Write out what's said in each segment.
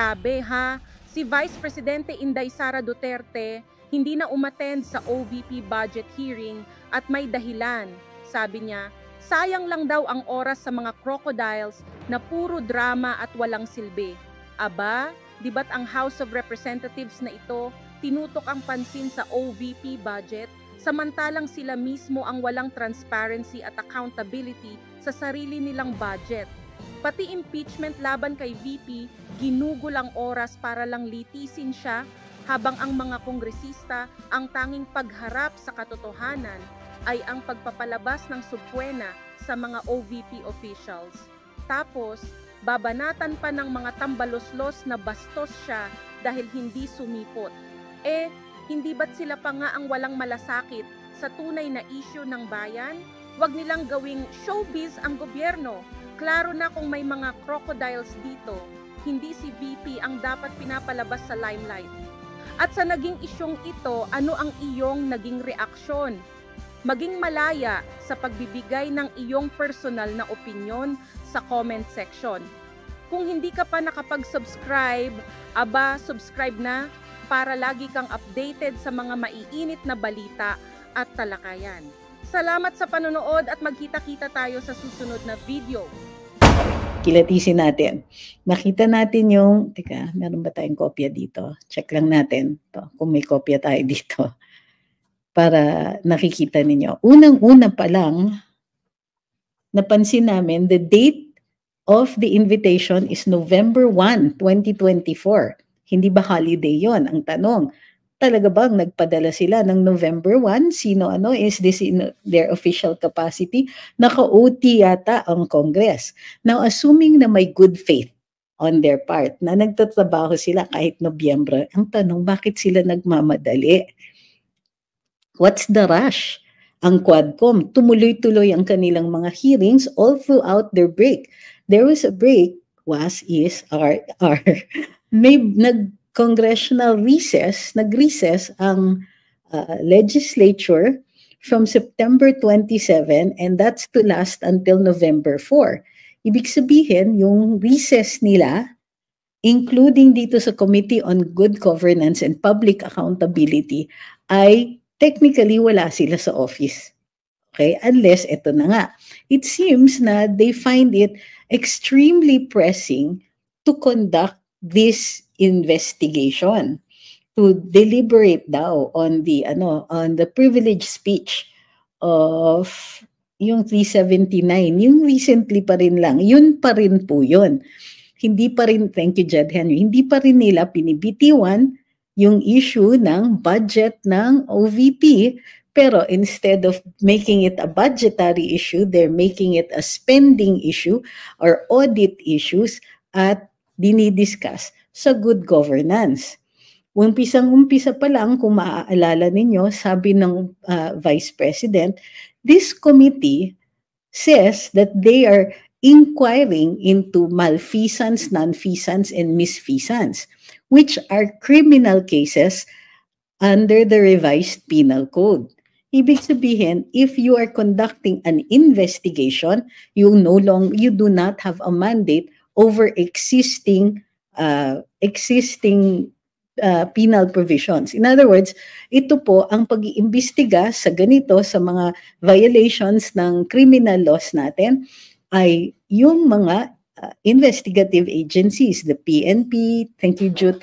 Grabe ha, si Vice Presidente Inday Sara Duterte hindi na umattend sa OVP budget hearing at may dahilan. Sabi niya, sayang lang daw ang oras sa mga crocodiles na puro drama at walang silbi. Aba, di ba't ang House of Representatives na ito tinutok ang pansin sa OVP budget samantalang sila mismo ang walang transparency at accountability sa sarili nilang budget? Pati impeachment laban kay VP, ginugol ang oras para lang litisin siya habang ang mga kongresista ang tanging pagharap sa katotohanan ay ang pagpapalabas ng subpuena sa mga OVP officials. Tapos, babanatan pa ng mga tambaloslos na bastos siya dahil hindi sumipot. Eh, hindi ba't sila pa nga ang walang malasakit sa tunay na isyo ng bayan? Huwag nilang gawing showbiz ang gobyerno Klaro na kung may mga crocodiles dito, hindi si VP ang dapat pinapalabas sa limelight. At sa naging isyong ito, ano ang iyong naging reaksyon? Maging malaya sa pagbibigay ng iyong personal na opinion sa comment section. Kung hindi ka pa nakapag-subscribe, aba, subscribe na para lagi kang updated sa mga maiinit na balita at talakayan. Salamat sa panonood at magkita-kita tayo sa susunod na video kilatisin natin. Makita natin yung, teka, meron ba tayong kopya dito? Check lang natin to, kung may kopya tayo dito para nakikita ninyo. Unang-una pa lang, napansin namin, the date of the invitation is November 1, 2024. Hindi ba holiday yon Ang tanong, talaga bang nagpadala sila ng November 1? Sino ano? Is this in their official capacity? Naka-OT yata ang Congress. Now, assuming na may good faith on their part na nagtatrabaho sila kahit Nobyembre, ang tanong, bakit sila nagmamadali? What's the rush? Ang Quadcom, tumuloy-tuloy ang kanilang mga hearings all throughout their break. There was a break, was, is, are, are. May nag congressional recess, nag-recess ang uh, legislature from September 27 and that's to last until November 4. Ibig sabihin, yung recess nila, including dito sa Committee on Good Governance and Public Accountability, ay technically wala sila sa office. Okay? Unless, ito na nga. It seems na they find it extremely pressing to conduct this investigation to deliberate daw on the ano on the privilege speech of yung 379 yung recently pa rin lang yun pa rin po yun hindi pa rin thank you Jed Henry hindi pa rin nila pinibitiwan yung issue ng budget ng OVP pero instead of making it a budgetary issue, they're making it a spending issue or audit issues at dinidiscuss sa good governance. Umpisang-umpisa pa lang, kung maaalala ninyo, sabi ng uh, Vice President, this committee says that they are inquiring into malfeasance, nonfeasance, and misfeasance, which are criminal cases under the revised penal code. Ibig sabihin, if you are conducting an investigation, you no long you do not have a mandate over existing uh, existing uh, penal provisions. In other words, ito po ang pag-iimbestiga sa ganito sa mga violations ng criminal laws natin ay yung mga uh, investigative agencies, the PNP, thank you Jude,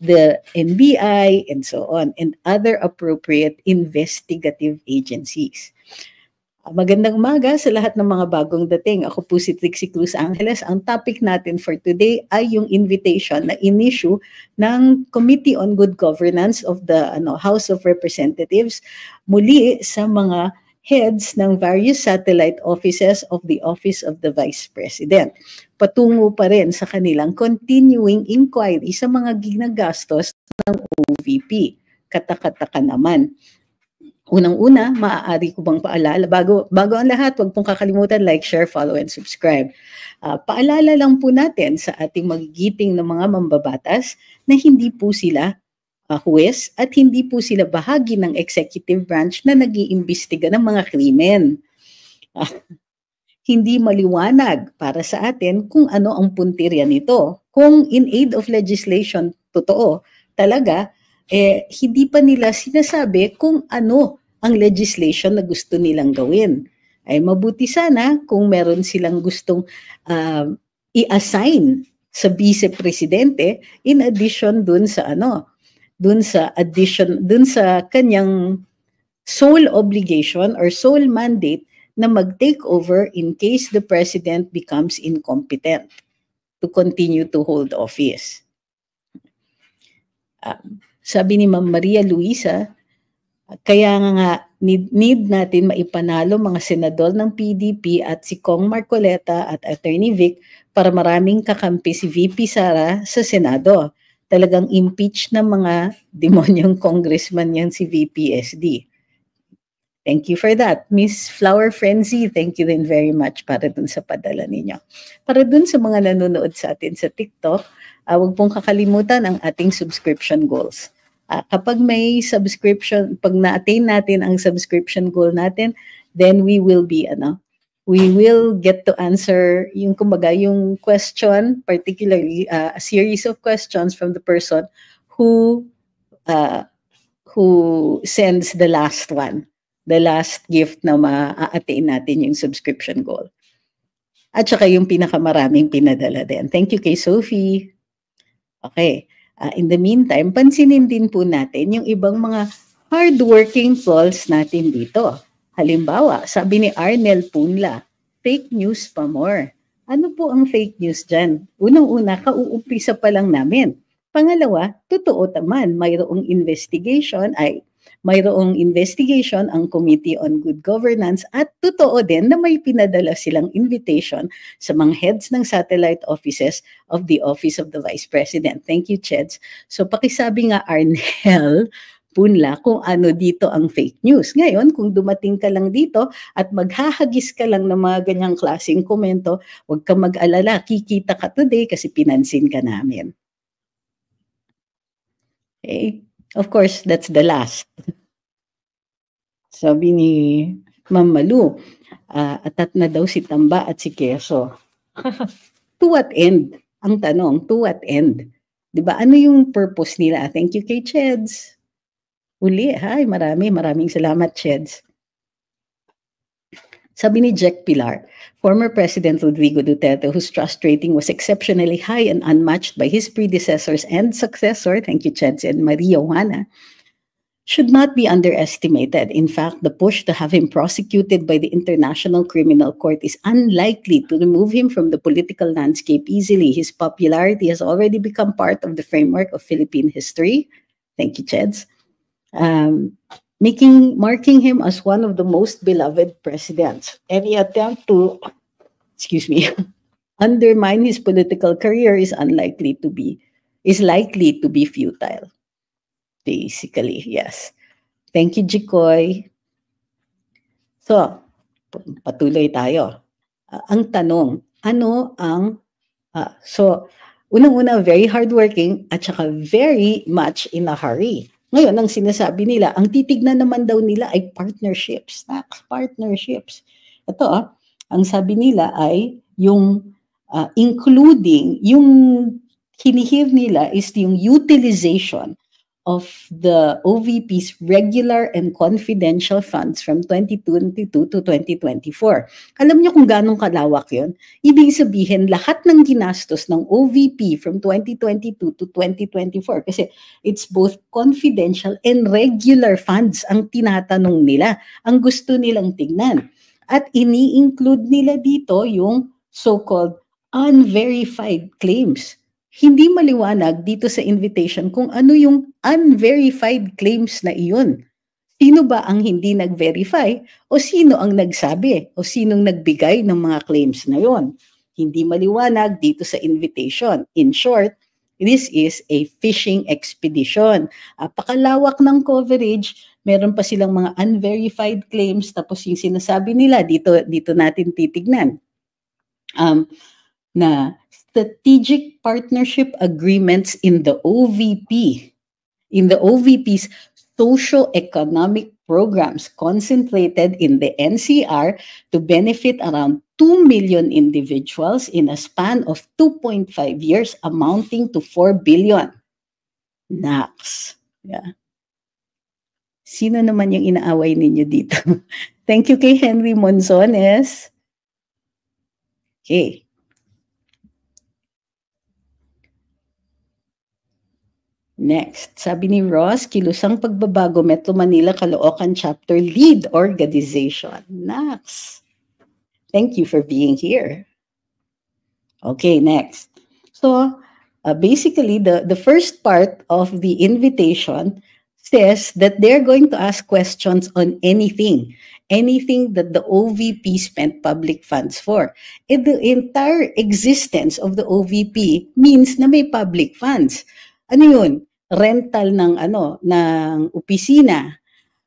the NBI and so on and other appropriate investigative agencies. Ah, magandang umaga sa lahat ng mga bagong dating. Ako po si Trixie Cruz Angeles. Ang topic natin for today ay yung invitation na inissue ng Committee on Good Governance of the ano, House of Representatives muli sa mga heads ng various satellite offices of the Office of the Vice President. Patungo pa rin sa kanilang continuing inquiry sa mga ginagastos ng OVP. Katakataka naman. Unang-una, maaari ko bang paalala, bago, bago ang lahat, huwag pong kakalimutan like, share, follow, and subscribe. Uh, paalala lang po natin sa ating magigiting ng mga mambabatas na hindi po sila uh, huwes at hindi po sila bahagi ng executive branch na nag-iimbestiga ng mga krimen. Uh, hindi maliwanag para sa atin kung ano ang puntirya nito. Kung in aid of legislation, totoo, talaga, eh, hindi pa nila sinasabi kung ano ang legislation na gusto nilang gawin. Ay mabuti sana kung meron silang gustong uh, i-assign sa vice-presidente in addition dun sa ano, dun sa addition, dun sa kanyang sole obligation or sole mandate na mag-take over in case the president becomes incompetent to continue to hold office. Um, sabi ni Ma'am Maria Luisa, kaya nga need, need natin maipanalo mga senador ng PDP at si Kong Marcoleta at Attorney Vic para maraming kakampi si VP Sara sa Senado. Talagang impeach ng mga demonyong congressman yan si VPSD. Thank you for that. Miss Flower Frenzy, thank you din very much para dun sa padala ninyo. Para dun sa mga nanonood sa atin sa TikTok, uh, huwag pong kakalimutan ang ating subscription goals uh, kapag may subscription, pag na-attain natin ang subscription goal natin, then we will be, ano, we will get to answer yung, kumbaga, yung question, particularly uh, a series of questions from the person who, uh, who sends the last one, the last gift na ma-attain natin yung subscription goal. At saka yung pinakamaraming pinadala din. Thank you kay Sophie. Okay uh, in the meantime, pansinin din po natin yung ibang mga hardworking flaws natin dito. Halimbawa, sabi ni Arnel Punla, fake news pa more. Ano po ang fake news dyan? Unang-una, kauumpisa pa lang namin. Pangalawa, totoo taman, mayroong investigation, ay Mayroong investigation ang Committee on Good Governance at totoo din na may pinadala silang invitation sa mga heads ng satellite offices of the Office of the Vice President. Thank you, Cheds. So pakisabi nga Arnel, punla kung ano dito ang fake news. Ngayon, kung dumating ka lang dito at maghahagis ka lang ng mga ganyang klaseng komento, huwag ka mag-alala, kikita ka today kasi pinansin ka namin. Okay. Of course, that's the last. Sabi ni Ma'am Malu, uh, atat na daw si Tamba at si Keso. to what end? Ang tanong, to what end? 'Di ba? Ano yung purpose nila? Thank you kay Cheds. Uli, hi, marami, maraming salamat Cheds. Sabi ni Jack Pilar, former President Rodrigo Duterte, whose trust rating was exceptionally high and unmatched by his predecessors and successor, thank you, Chads and Maria Juana, should not be underestimated. In fact, the push to have him prosecuted by the International Criminal Court is unlikely to remove him from the political landscape easily. His popularity has already become part of the framework of Philippine history. Thank you, Cheds. Um, making marking him as one of the most beloved presidents. Any attempt to, excuse me, undermine his political career is unlikely to be is likely to be futile. Basically, yes. Thank you, Jikoy. So, patuloy tayo. Uh, ang tanong, ano ang uh, so unang-una very hardworking at saka very much in a hurry. Ngayon, ang sinasabi nila, ang titignan naman daw nila ay partnerships. Tax partnerships. Ito ah, ang sabi nila ay yung uh, including, yung hinihir nila is yung utilization of the OVP's regular and confidential funds from 2022 to 2024. Alam niyo kung ganong kalawak yon? Ibig sabihin, lahat ng ginastos ng OVP from 2022 to 2024 kasi it's both confidential and regular funds ang tinatanong nila, ang gusto nilang tingnan. At ini-include nila dito yung so-called unverified claims hindi maliwanag dito sa invitation kung ano yung unverified claims na iyon. Sino ba ang hindi nag-verify o sino ang nagsabi o sinong nagbigay ng mga claims na yon? Hindi maliwanag dito sa invitation. In short, this is a fishing expedition. Apakalawak ng coverage, meron pa silang mga unverified claims tapos yung sinasabi nila dito dito natin titignan. Um, na strategic partnership agreements in the OVP, in the OVP's social economic programs concentrated in the NCR to benefit around 2 million individuals in a span of 2.5 years amounting to 4 billion. Nax. Yeah. Sino naman yung inaaway ninyo dito? Thank you kay Henry Monzones. Okay. Next, sabi ni Ross, kilusang pagbabago Metro Manila Caloocan Chapter Lead Organization. Nax. Thank you for being here. Okay, next. So, uh, basically, the, the first part of the invitation says that they're going to ask questions on anything, anything that the OVP spent public funds for. If eh, the entire existence of the OVP means na may public funds. Ano yun? rental ng ano ng opisina,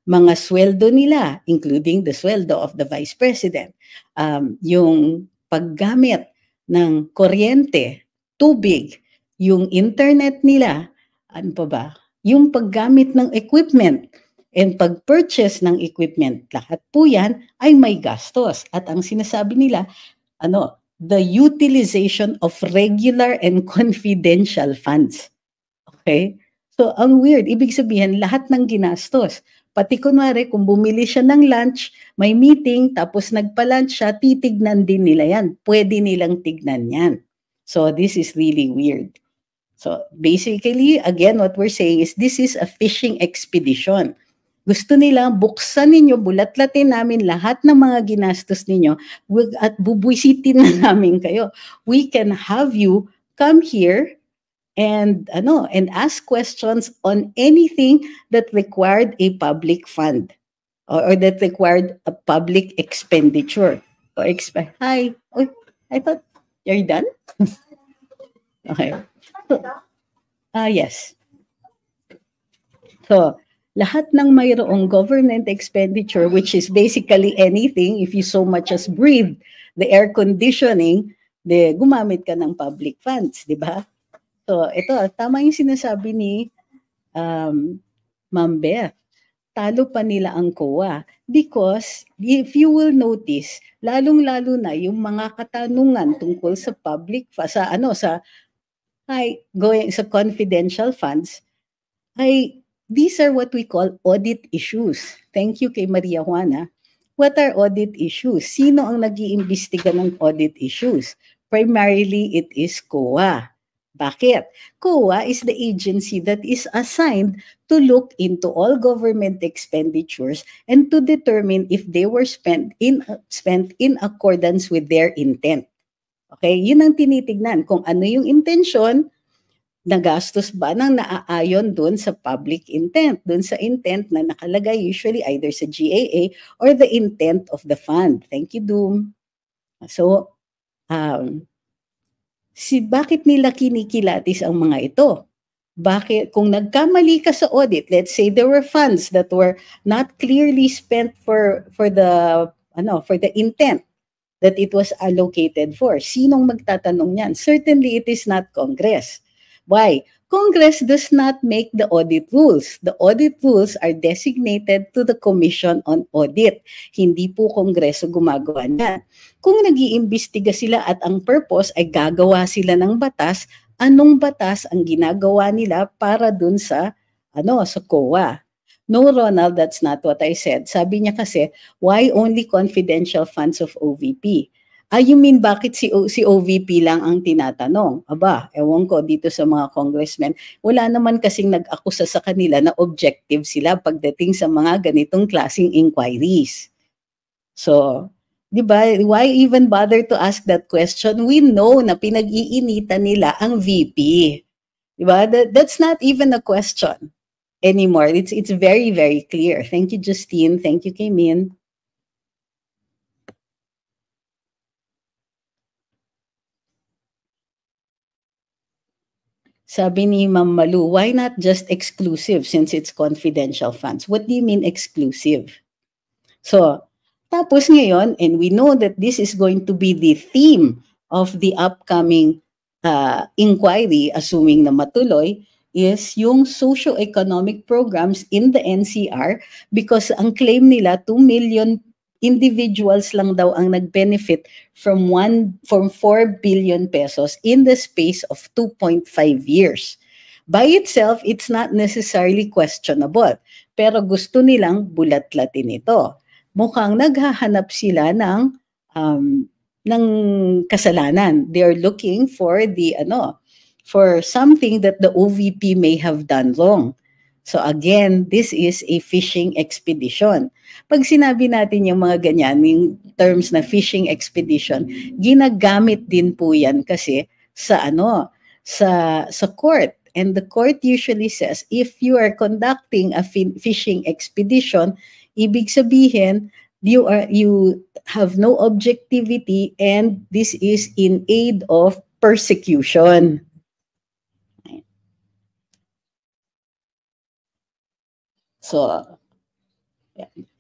mga sweldo nila including the sweldo of the vice president, um, yung paggamit ng kuryente, tubig, yung internet nila, ano pa ba? Yung paggamit ng equipment and pag-purchase ng equipment, lahat po yan ay may gastos. At ang sinasabi nila, ano, the utilization of regular and confidential funds. Okay? So, ang weird, ibig sabihin, lahat ng ginastos. Pati kunwari, kung bumili siya ng lunch, may meeting, tapos nagpa-lunch siya, titignan din nila yan. Pwede nilang tignan yan. So, this is really weird. So, basically, again, what we're saying is this is a fishing expedition. Gusto nila buksan ninyo, bulatlatin namin lahat ng mga ginastos ninyo at bubuisitin na namin kayo. We can have you come here and ano and ask questions on anything that required a public fund or, or that required a public expenditure or exp- hi oh, i thought you're done okay ah uh, yes so lahat ng mayroong government expenditure which is basically anything if you so much as breathe the air conditioning the gumamit ka ng public funds di ba So, ito, tama yung sinasabi ni um, Ma'am Beth. Talo pa nila ang COA. Because, if you will notice, lalong-lalo na yung mga katanungan tungkol sa public, sa ano, sa ay going sa confidential funds, ay these are what we call audit issues. Thank you kay Maria Juana. What are audit issues? Sino ang nag iimbestiga ng audit issues? Primarily, it is COA. Bakit? COA is the agency that is assigned to look into all government expenditures and to determine if they were spent in spent in accordance with their intent. Okay, yun ang tinitignan kung ano yung intention, nagastos ba ng naaayon doon sa public intent, doon sa intent na nakalagay usually either sa GAA or the intent of the fund. Thank you, Doom. So, um, si bakit nila kinikilatis ang mga ito? Bakit kung nagkamali ka sa audit, let's say there were funds that were not clearly spent for for the ano, for the intent that it was allocated for. Sinong magtatanong niyan? Certainly it is not Congress. Why? Congress does not make the audit rules. The audit rules are designated to the Commission on Audit. Hindi po Kongreso gumagawa na. Kung nag iimbestiga sila at ang purpose ay gagawa sila ng batas, anong batas ang ginagawa nila para dun sa ano sa COA? No, Ronald, that's not what I said. Sabi niya kasi, why only confidential funds of OVP? Ah, you mean bakit si, o, si OVP lang ang tinatanong? Aba, ewan ko dito sa mga congressmen. Wala naman kasing nag-akusa sa kanila na objective sila pagdating sa mga ganitong klasing inquiries. So, di ba, why even bother to ask that question? We know na pinag-iinitan nila ang VP. Di ba? That, that's not even a question anymore. It's, it's very, very clear. Thank you, Justine. Thank you, Kamin. Sabi ni Ma'am Malu, why not just exclusive since it's confidential funds? What do you mean exclusive? So, tapos ngayon, and we know that this is going to be the theme of the upcoming uh, inquiry, assuming na matuloy, is yung socio-economic programs in the NCR because ang claim nila 2 million individuals lang daw ang nag-benefit from one from 4 billion pesos in the space of 2.5 years. By itself, it's not necessarily questionable, pero gusto nilang bulat-latin ito. Mukhang naghahanap sila ng um, ng kasalanan. They are looking for the ano, for something that the OVP may have done wrong. So again, this is a fishing expedition. Pag sinabi natin yung mga ganyan, yung terms na fishing expedition, ginagamit din po yan kasi sa ano, sa sa court. And the court usually says if you are conducting a fishing expedition, ibig sabihin you are you have no objectivity and this is in aid of persecution. So,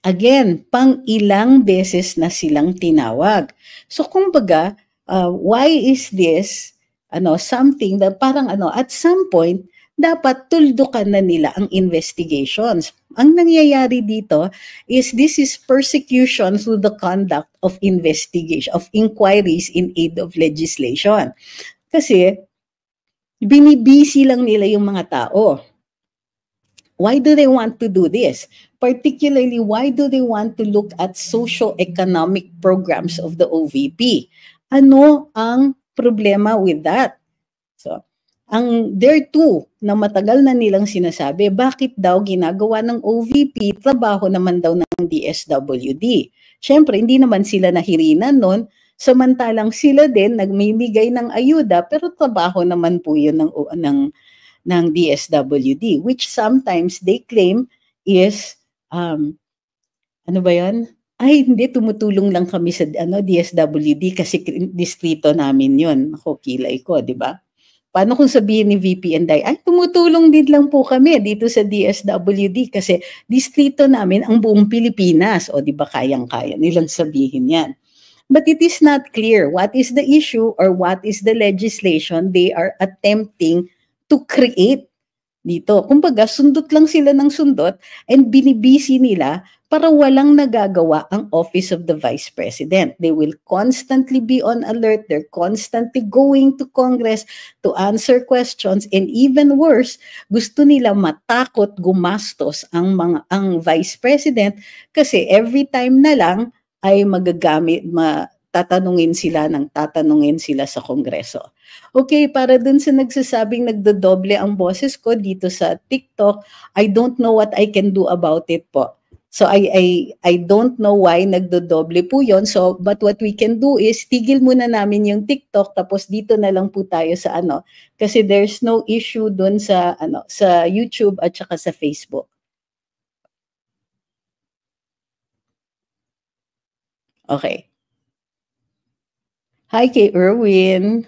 again, pang ilang beses na silang tinawag. So, kumbaga, uh, why is this ano, something that parang ano, at some point, dapat tuldukan na nila ang investigations. Ang nangyayari dito is this is persecution through the conduct of investigation, of inquiries in aid of legislation. Kasi, binibisi lang nila yung mga tao Why do they want to do this? Particularly, why do they want to look at socio-economic programs of the OVP? Ano ang problema with that? So, ang there too, na matagal na nilang sinasabi, bakit daw ginagawa ng OVP, trabaho naman daw ng DSWD. Siyempre, hindi naman sila nahirinan noon, samantalang sila din nagmimigay ng ayuda, pero trabaho naman po yun ng, ng ng DSWD, which sometimes they claim is, um, ano ba yan? Ay, hindi, tumutulong lang kami sa ano, DSWD kasi distrito namin yon Ako, kilay ko, di ba? Paano kung sabihin ni VP and I, ay, tumutulong din lang po kami dito sa DSWD kasi distrito namin ang buong Pilipinas. O, di ba, kayang-kaya nilang sabihin yan. But it is not clear what is the issue or what is the legislation they are attempting to create dito. Kumbaga, sundot lang sila ng sundot and binibisi nila para walang nagagawa ang Office of the Vice President. They will constantly be on alert. They're constantly going to Congress to answer questions. And even worse, gusto nila matakot gumastos ang, mga, ang Vice President kasi every time na lang ay magagamit, ma, tatanungin sila ng tatanungin sila sa Kongreso okay, para dun sa nagsasabing nagdodoble ang boses ko dito sa TikTok, I don't know what I can do about it po. So I, I, I don't know why nagdodoble po yon. So, but what we can do is tigil muna namin yung TikTok tapos dito na lang po tayo sa ano. Kasi there's no issue doon sa, ano, sa YouTube at saka sa Facebook. Okay. Hi, Kay Irwin.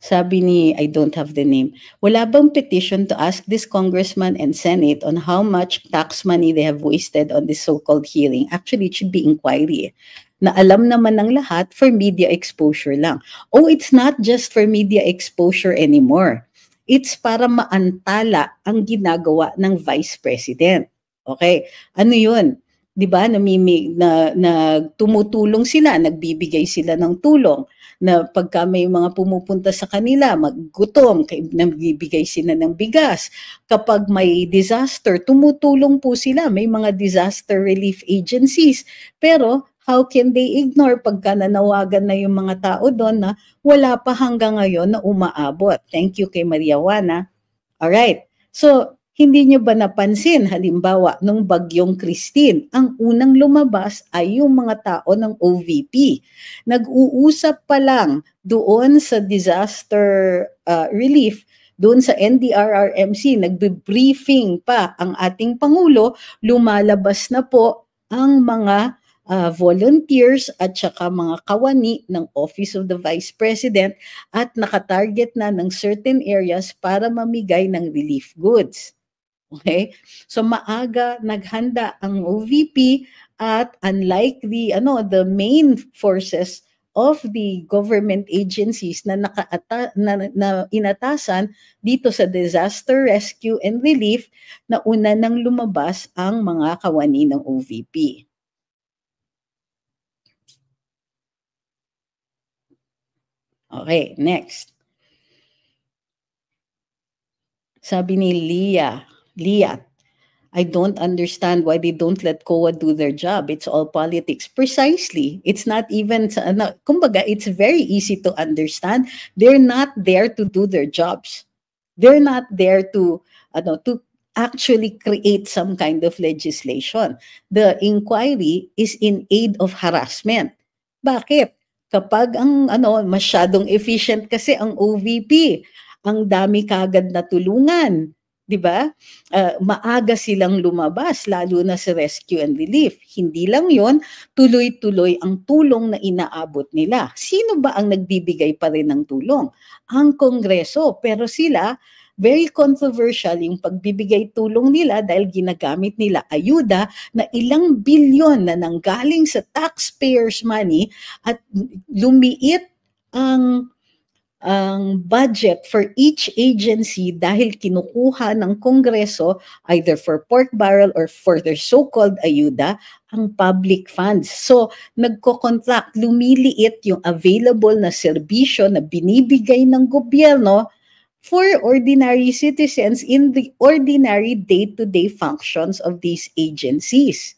Sabi ni, I don't have the name, wala bang petition to ask this congressman and senate on how much tax money they have wasted on this so-called hearing? Actually, it should be inquiry. Eh. Na alam naman ng lahat for media exposure lang. Oh, it's not just for media exposure anymore. It's para maantala ang ginagawa ng vice president. Okay? Ano yun? 'Di ba? Namimig na, na tumutulong sila, nagbibigay sila ng tulong na pagka may mga pumupunta sa kanila, maggutom, nagbibigay sila ng bigas. Kapag may disaster, tumutulong po sila. May mga disaster relief agencies. Pero how can they ignore pagka nanawagan na yung mga tao doon na wala pa hanggang ngayon na umaabot? Thank you kay Maria Juana. right. so hindi nyo ba napansin, halimbawa, nung bagyong Christine, ang unang lumabas ay yung mga tao ng OVP. Nag-uusap pa lang doon sa disaster uh, relief, doon sa NDRRMC, nagbe-briefing pa ang ating Pangulo, lumalabas na po ang mga uh, volunteers at saka mga kawani ng Office of the Vice President at nakatarget na ng certain areas para mamigay ng relief goods. Okay? So maaga naghanda ang OVP at unlike the ano the main forces of the government agencies na naka na, na inatasan dito sa disaster rescue and relief na una nang lumabas ang mga kawani ng OVP. Okay, next. Sabi ni Leah, Liat. I don't understand why they don't let COA do their job. It's all politics. Precisely. It's not even, ano, kumbaga, it's very easy to understand. They're not there to do their jobs. They're not there to, ano, to actually create some kind of legislation. The inquiry is in aid of harassment. Bakit? Kapag ang ano masyadong efficient kasi ang OVP, ang dami kagad na tulungan 'di ba? Uh, maaga silang lumabas lalo na sa rescue and relief. Hindi lang 'yon, tuloy-tuloy ang tulong na inaabot nila. Sino ba ang nagbibigay pa rin ng tulong? Ang Kongreso, pero sila very controversial yung pagbibigay tulong nila dahil ginagamit nila ayuda na ilang bilyon na nanggaling sa taxpayers money at lumiit ang ang budget for each agency dahil kinukuha ng Kongreso either for pork barrel or for their so-called ayuda ang public funds. So, nagko-contract, lumiliit yung available na serbisyo na binibigay ng gobyerno for ordinary citizens in the ordinary day-to-day functions of these agencies.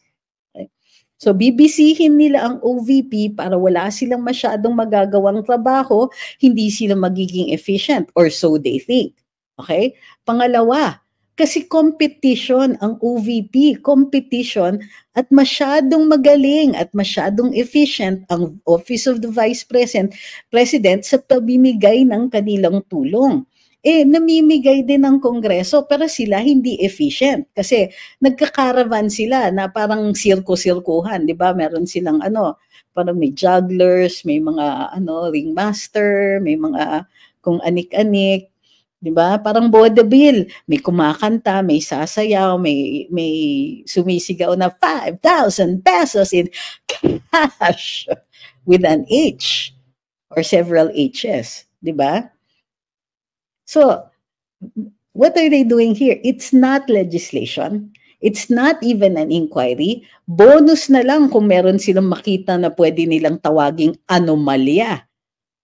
So bibisihin nila ang OVP para wala silang masyadong magagawang trabaho, hindi sila magiging efficient or so they think. Okay? Pangalawa, kasi competition ang OVP, competition at masyadong magaling at masyadong efficient ang Office of the Vice President, President sa pamimigay ng kanilang tulong eh namimigay din ng Kongreso pero sila hindi efficient kasi nagkakaravan sila na parang sirko-sirkuhan, 'di ba? Meron silang ano, parang may jugglers, may mga ano, ringmaster, may mga kung anik-anik, 'di ba? Parang vaudeville, may kumakanta, may sasayaw, may may sumisigaw na 5,000 pesos in cash with an H or several H's, 'di ba? So, what are they doing here? It's not legislation. It's not even an inquiry. Bonus na lang kung meron silang makita na pwede nilang tawaging anomalya.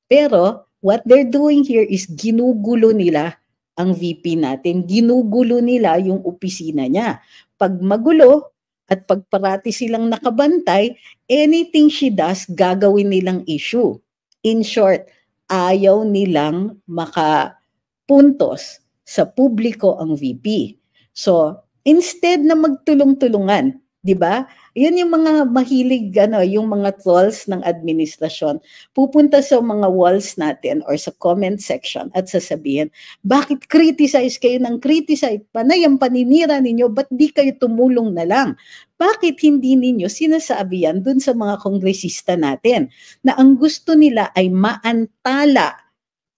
Pero what they're doing here is ginugulo nila ang VP natin. Ginugulo nila yung opisina niya. Pag magulo at pag parati silang nakabantay, anything she does, gagawin nilang issue. In short, ayaw nilang maka puntos sa publiko ang VP. So, instead na magtulong-tulungan, 'di ba? 'Yun yung mga mahilig ano, yung mga trolls ng administrasyon. Pupunta sa mga walls natin or sa comment section at sasabihin, "Bakit criticize kayo ng criticize? Panay ang paninira ninyo, but di kayo tumulong na lang?" Bakit hindi ninyo sinasabi yan dun sa mga kongresista natin na ang gusto nila ay maantala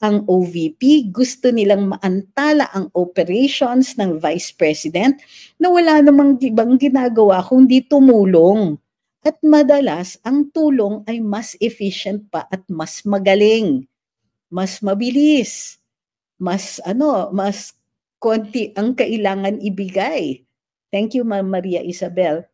ang OVP, gusto nilang maantala ang operations ng Vice President na wala namang ibang ginagawa kundi tumulong. At madalas, ang tulong ay mas efficient pa at mas magaling, mas mabilis, mas ano, mas konti ang kailangan ibigay. Thank you, Ma'am Maria Isabel.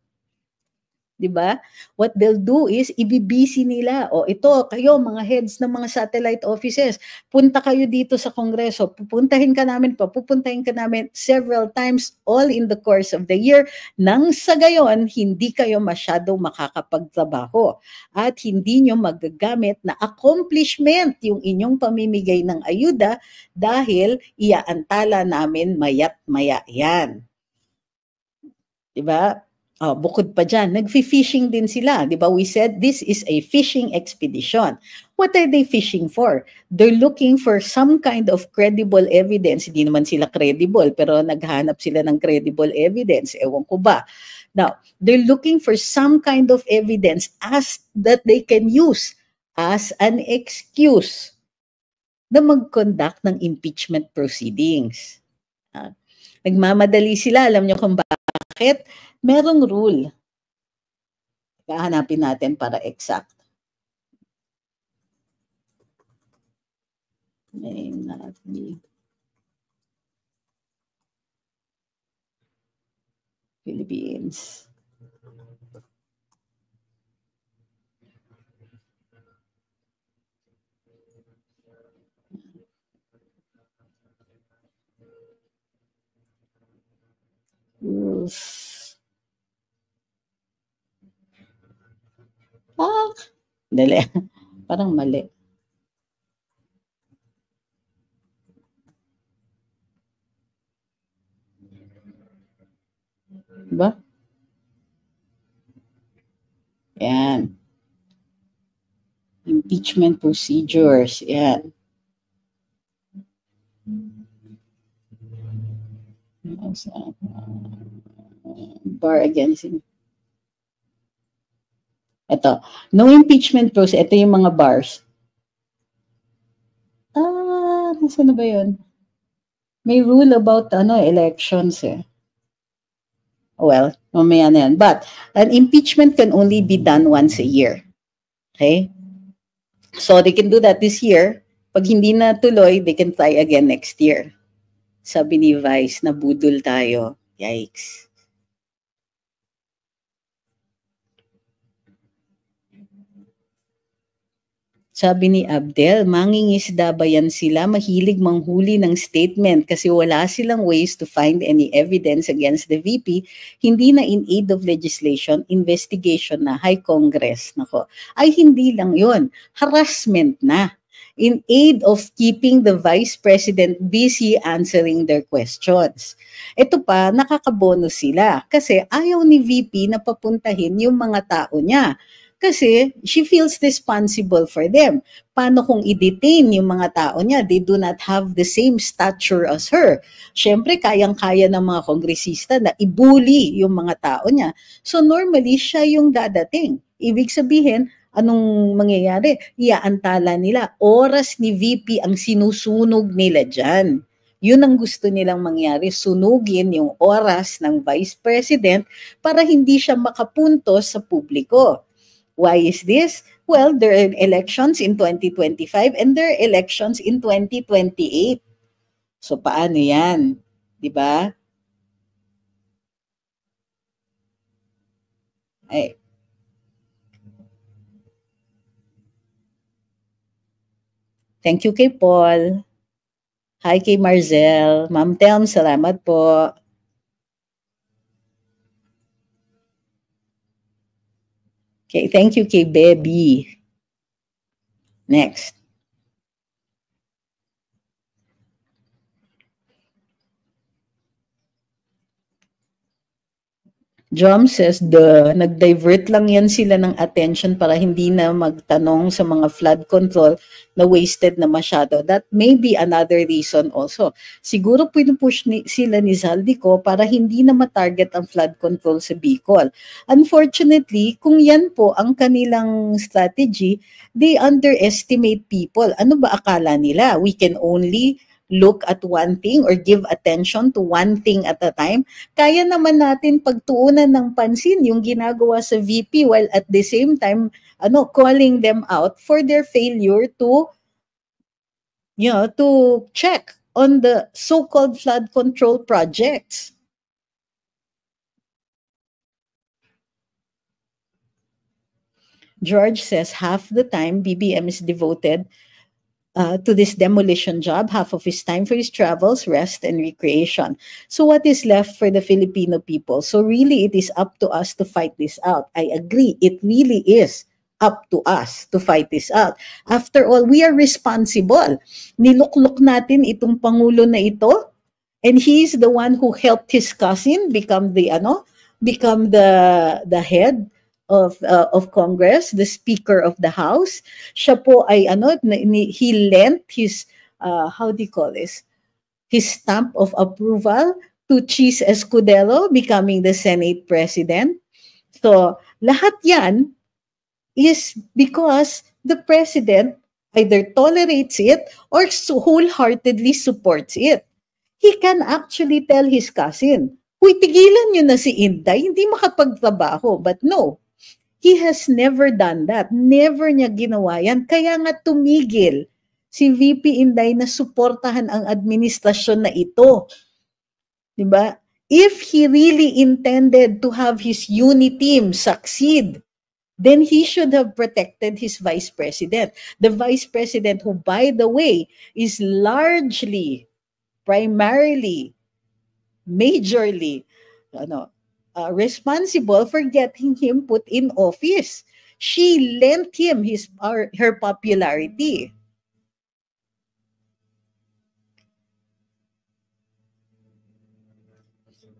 'di ba? What they'll do is ibibisi nila. O oh, ito, kayo mga heads ng mga satellite offices, punta kayo dito sa kongreso, pupuntahin ka namin, papupuntahin ka namin several times all in the course of the year. Nang sa gayon, hindi kayo masyado makakapagtrabaho at hindi nyo magagamit na accomplishment yung inyong pamimigay ng ayuda dahil iaantala namin mayat maya yan. 'Di ba? Uh, bukod pa dyan, nagfi-fishing din sila. Di ba? We said this is a fishing expedition. What are they fishing for? They're looking for some kind of credible evidence. Hindi naman sila credible, pero naghanap sila ng credible evidence. Ewan ko ba. Now, they're looking for some kind of evidence as that they can use as an excuse na mag-conduct ng impeachment proceedings. Uh, nagmamadali sila. Alam nyo kung bakit bakit? Merong rule. Kahanapin natin para exact. May not be. Philippines. else. Ah, dali. Parang mali. Diba? Yan. Impeachment procedures. Yan. Ano sa bar against him. Ito, no impeachment process. Ito yung mga bars. Ah, nasa na ba yun? May rule about ano elections eh. Well, mamaya na yan. But an impeachment can only be done once a year. Okay? So they can do that this year. Pag hindi na tuloy, they can try again next year. Sabi ni Vice, nabudol tayo. Yikes. Sabi ni Abdel, mangingisda ba yan sila? Mahilig manghuli ng statement kasi wala silang ways to find any evidence against the VP. Hindi na in aid of legislation, investigation na, High Congress. Nako. Ay hindi lang yon harassment na in aid of keeping the Vice President busy answering their questions. Ito pa, nakakabonus sila kasi ayaw ni VP na papuntahin yung mga tao niya kasi she feels responsible for them. Paano kung i-detain yung mga tao niya? They do not have the same stature as her. Siyempre, kayang-kaya ng mga kongresista na ibuli yung mga tao niya. So normally, siya yung dadating. Ibig sabihin, anong mangyayari? Iaantala nila. Oras ni VP ang sinusunog nila dyan. Yun ang gusto nilang mangyari, sunugin yung oras ng Vice President para hindi siya makapunto sa publiko. Why is this? Well, there are elections in 2025 and there are elections in 2028. So paano 'yan? 'Di ba? Ay. Thank you kay Paul. Hi kay Marzel. Ma'am Telm, salamat po. Okay, thank you, K-Baby. Next. Jom says, the nag-divert lang yan sila ng attention para hindi na magtanong sa mga flood control na wasted na masyado. That may be another reason also. Siguro pinupush ni, sila ni Zaldico para hindi na matarget ang flood control sa Bicol. Unfortunately, kung yan po ang kanilang strategy, they underestimate people. Ano ba akala nila? We can only look at one thing or give attention to one thing at a time, kaya naman natin pagtuunan ng pansin yung ginagawa sa VP while at the same time, ano, calling them out for their failure to, you know, to check on the so-called flood control projects. George says half the time BBM is devoted uh, to this demolition job, half of his time for his travels, rest, and recreation. So, what is left for the Filipino people? So, really, it is up to us to fight this out. I agree. It really is up to us to fight this out. After all, we are responsible. Niluklok natin itong pangulo na ito and he is the one who helped his cousin become the ano, become the the head of uh, of Congress, the Speaker of the House. Siya po ay ano, he lent his uh, how do you call this? His stamp of approval to Cheese Escudero becoming the Senate President. So, lahat 'yan is because the president either tolerates it or wholeheartedly supports it. He can actually tell his cousin, Uy, tigilan nyo na si Inday, hindi makapagtrabaho. But no, He has never done that. Never niya ginawa yan. Kaya nga tumigil si VP Inday na suportahan ang administrasyon na ito. 'Di ba? If he really intended to have his uni team succeed, then he should have protected his vice president. The vice president, who, by the way, is largely, primarily, majorly, ano, uh, responsible for getting him put in office. She lent him his uh, her popularity.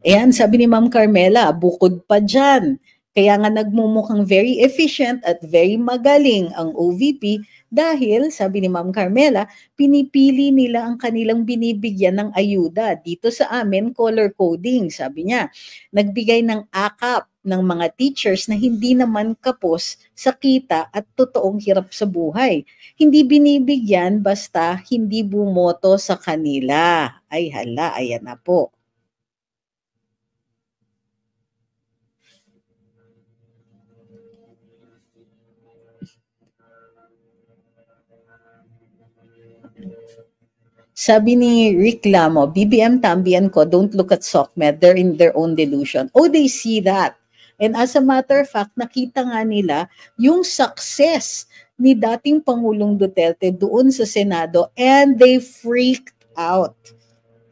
Ayan, sabi ni Ma'am Carmela, bukod pa dyan. Kaya nga nagmumukhang very efficient at very magaling ang OVP dahil, sabi ni Ma'am Carmela, pinipili nila ang kanilang binibigyan ng ayuda. Dito sa amin, color coding, sabi niya. Nagbigay ng akap ng mga teachers na hindi naman kapos sa kita at totoong hirap sa buhay. Hindi binibigyan basta hindi bumoto sa kanila. Ay hala, ayan na po. Sabi ni Rick Lamo, BBM tambian ko, don't look at SOCMED, they're in their own delusion. Oh, they see that. And as a matter of fact, nakita nga nila yung success ni dating Pangulong Duterte doon sa Senado and they freaked out.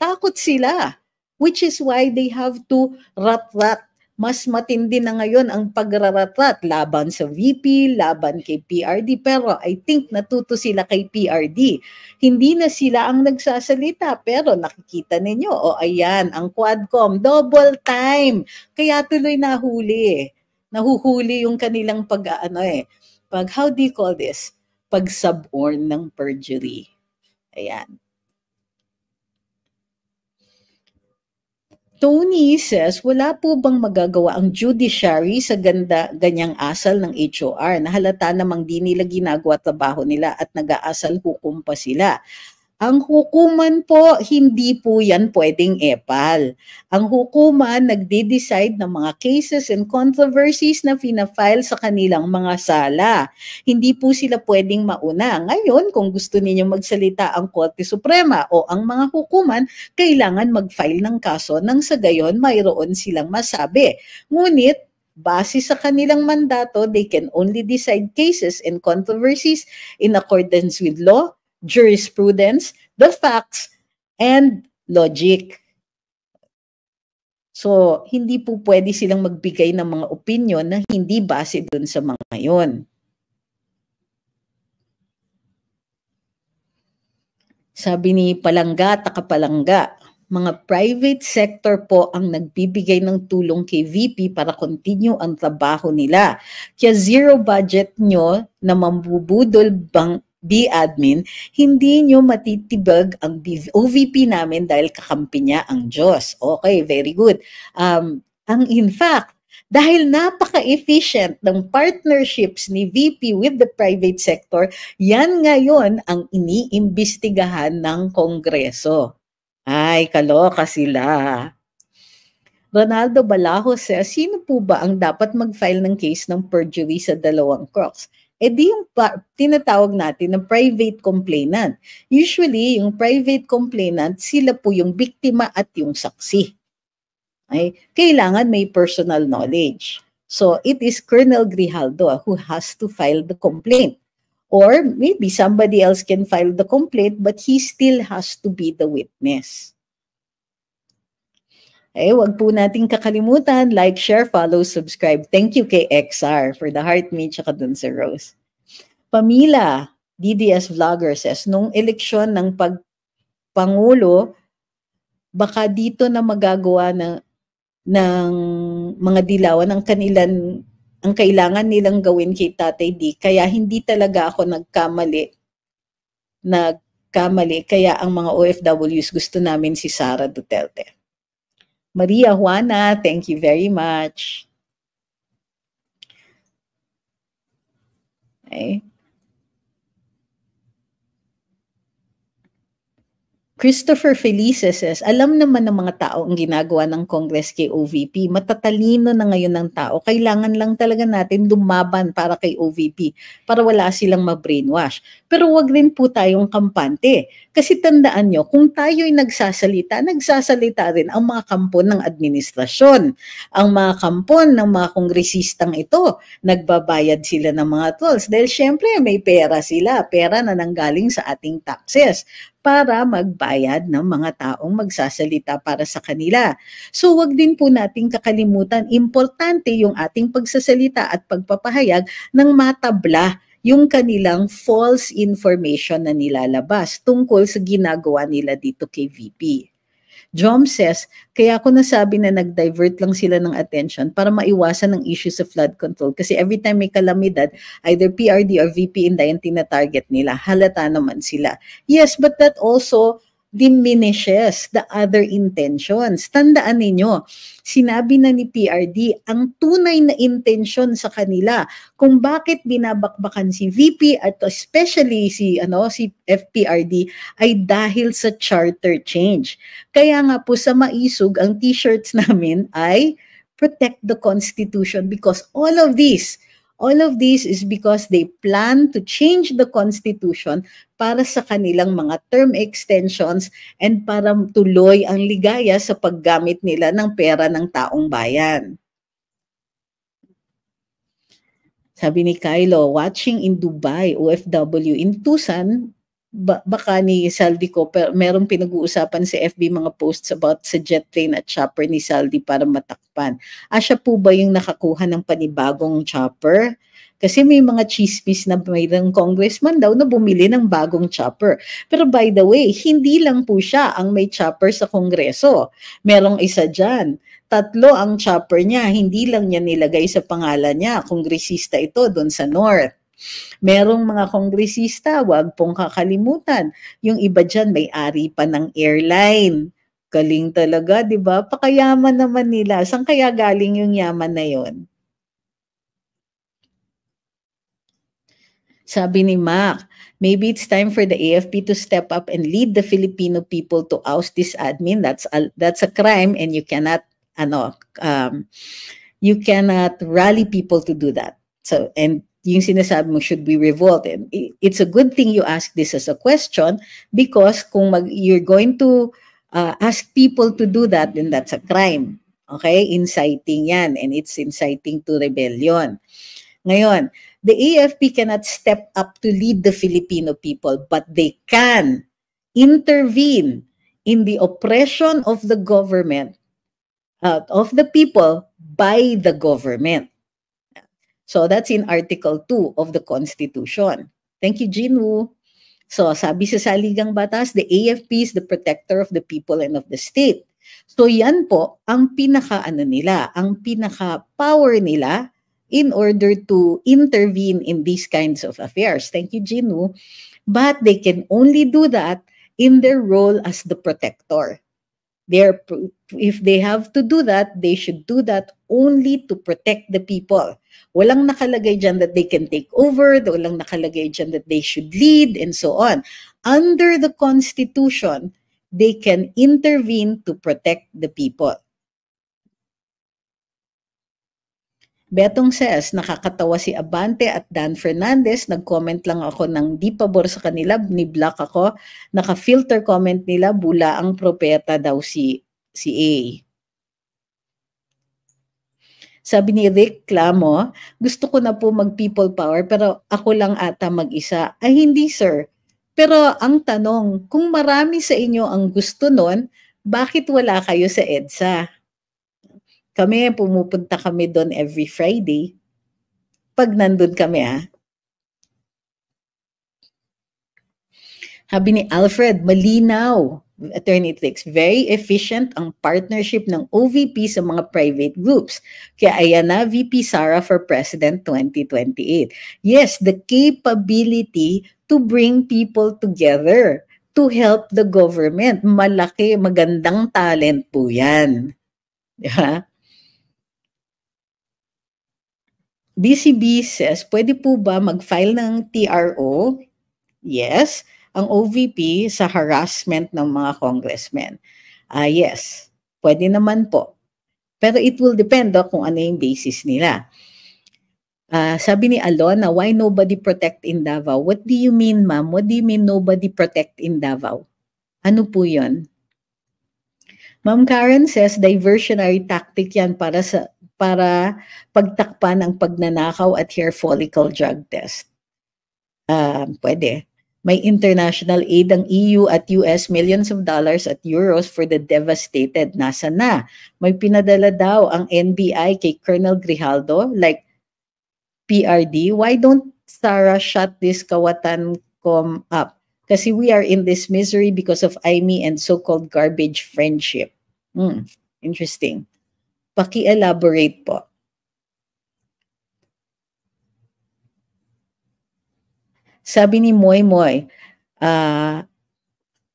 Takot sila. Which is why they have to rat-rat mas matindi na ngayon ang pagraratrat laban sa VP, laban kay PRD. Pero I think natuto sila kay PRD. Hindi na sila ang nagsasalita, pero nakikita ninyo, o oh, ayan, ang Quadcom, double time. Kaya tuloy nahuli. Nahuhuli yung kanilang pag, ano eh, pag, how do you call this? Pag-suborn ng perjury. Ayan. Tony says, wala po bang magagawa ang judiciary sa ganda, ganyang asal ng HOR? Nahalata namang di nila ginagawa trabaho nila at nag-aasal hukom pa sila. Ang hukuman po, hindi po yan pwedeng epal. Ang hukuman nagde-decide ng mga cases and controversies na fina sa kanilang mga sala. Hindi po sila pwedeng mauna. Ngayon, kung gusto ninyo magsalita ang Korte Suprema o ang mga hukuman, kailangan mag-file ng kaso nang sa gayon mayroon silang masabi. Ngunit, base sa kanilang mandato, they can only decide cases and controversies in accordance with law, jurisprudence, the facts, and logic. So, hindi po pwede silang magbigay ng mga opinion na hindi base dun sa mga yon. Sabi ni Palangga, Takapalangga, mga private sector po ang nagbibigay ng tulong kay VP para continue ang trabaho nila. Kaya zero budget nyo na mambubudol bang B-admin, hindi nyo matitibag ang OVP namin dahil kakampi niya ang Diyos. Okay, very good. Um, ang in fact, dahil napaka-efficient ng partnerships ni VP with the private sector, yan ngayon ang iniimbestigahan ng Kongreso. Ay, kaloka sila. Ronaldo Balaho says, sino po ba ang dapat mag-file ng case ng perjury sa dalawang crocs? eh di yung pa- tinatawag natin na private complainant. Usually, yung private complainant, sila po yung biktima at yung saksi. Okay? Kailangan may personal knowledge. So, it is Colonel Grijaldo ah, who has to file the complaint. Or maybe somebody else can file the complaint, but he still has to be the witness. Eh, wag po nating kakalimutan, like, share, follow, subscribe. Thank you kay XR for the heart me tsaka dun sa Rose. Pamila, DDS vlogger says, nung eleksyon ng pagpangulo, baka dito na magagawa ng, ng mga dilawan ang kanilan ang kailangan nilang gawin kay Tatay D. Kaya hindi talaga ako nagkamali. Nagkamali. Kaya ang mga OFWs gusto namin si Sara Duterte. Maria Juana, thank you very much. Okay. Christopher Felice says, alam naman ng mga tao ang ginagawa ng Congress kay OVP. Matatalino na ngayon ng tao. Kailangan lang talaga natin lumaban para kay OVP para wala silang mabrainwash. Pero wag rin po tayong kampante. Kasi tandaan nyo, kung tayo'y nagsasalita, nagsasalita rin ang mga kampo ng administrasyon. Ang mga kampo ng mga kongresistang ito, nagbabayad sila ng mga tolls. Dahil syempre may pera sila, pera na nanggaling sa ating taxes para magbayad ng mga taong magsasalita para sa kanila. So wag din po nating kakalimutan, importante yung ating pagsasalita at pagpapahayag ng matabla yung kanilang false information na nilalabas tungkol sa ginagawa nila dito kay VP. Jom says, kaya ako nasabi na nag-divert lang sila ng attention para maiwasan ang issue sa flood control. Kasi every time may kalamidad, either PRD or VP in Inday ang tinatarget nila. Halata naman sila. Yes, but that also diminishes the other intentions. Tandaan ninyo, sinabi na ni PRD ang tunay na intention sa kanila kung bakit binabakbakan si VP at especially si ano si FPRD ay dahil sa charter change. Kaya nga po sa maisog ang t-shirts namin ay protect the constitution because all of these All of this is because they plan to change the Constitution para sa kanilang mga term extensions and para tuloy ang ligaya sa paggamit nila ng pera ng taong bayan. Sabi ni Kylo, watching in Dubai, OFW in Tucson, ba, baka ni Saldi ko, pero merong pinag-uusapan si FB mga posts about sa jet plane at chopper ni Saldi para matakpan. Asya ah, po ba yung nakakuha ng panibagong chopper? Kasi may mga chismis na may ng congressman daw na bumili ng bagong chopper. Pero by the way, hindi lang po siya ang may chopper sa kongreso. Merong isa dyan. Tatlo ang chopper niya, hindi lang niya nilagay sa pangalan niya. Kongresista ito doon sa North. Merong mga kongresista, huwag pong kakalimutan. Yung iba dyan may-ari pa ng airline. Galing talaga, di ba? Pakayaman naman nila. Saan kaya galing yung yaman na yon? Sabi ni Mac, maybe it's time for the AFP to step up and lead the Filipino people to oust this admin. That's a, that's a crime and you cannot ano um you cannot rally people to do that. So and yung sinasabi mo, should be revolted it's a good thing you ask this as a question because kung mag, you're going to uh, ask people to do that, then that's a crime. Okay? Inciting yan. And it's inciting to rebellion. Ngayon, the AFP cannot step up to lead the Filipino people, but they can intervene in the oppression of the government, uh, of the people by the government. So that's in Article 2 of the Constitution. Thank you, Jinwoo. So sabi sa saligang batas, the AFP is the protector of the people and of the state. So yan po ang pinaka ano nila, ang pinaka power nila in order to intervene in these kinds of affairs. Thank you, Jinwoo. But they can only do that in their role as the protector. they're if they have to do that they should do that only to protect the people walang nakalagay dyan that they can take over walang nakalagay dyan that they should lead and so on under the constitution they can intervene to protect the people Betong says, nakakatawa si Abante at Dan Fernandez. Nag-comment lang ako ng di pabor sa kanila, ni Black ako. Naka-filter comment nila, bula ang propeta daw si, si A. Sabi ni Rick Clamo, gusto ko na po mag-people power pero ako lang ata mag-isa. Ay hindi sir. Pero ang tanong, kung marami sa inyo ang gusto nun, bakit wala kayo sa EDSA? Kami, pumupunta kami doon every Friday. Pag nandun kami, ah. Habi ni Alfred, malinaw. Attorney Trix, very efficient ang partnership ng OVP sa mga private groups. Kaya ayan na, VP Sara for President 2028. Yes, the capability to bring people together to help the government. Malaki, magandang talent po yan. Diba? BCB says, pwede po ba mag-file ng TRO? Yes. Ang OVP sa harassment ng mga congressmen. Uh, yes, pwede naman po. Pero it will depend oh, kung ano yung basis nila. Uh, sabi ni Alona, why nobody protect in Davao? What do you mean, ma'am? What do you mean nobody protect in Davao? Ano po yun? Ma'am Karen says, diversionary tactic yan para sa para pagtakpan ang pagnanakaw at hair follicle drug test. Uh, pwede. May international aid ang EU at US millions of dollars at euros for the devastated. Nasa na? May pinadala daw ang NBI kay Colonel Grijaldo like PRD. Why don't Sarah shut this kawatan com up? Kasi we are in this misery because of Amy e and so-called garbage friendship. Hmm, interesting. Paki-elaborate po. Sabi ni Moy Moy, uh,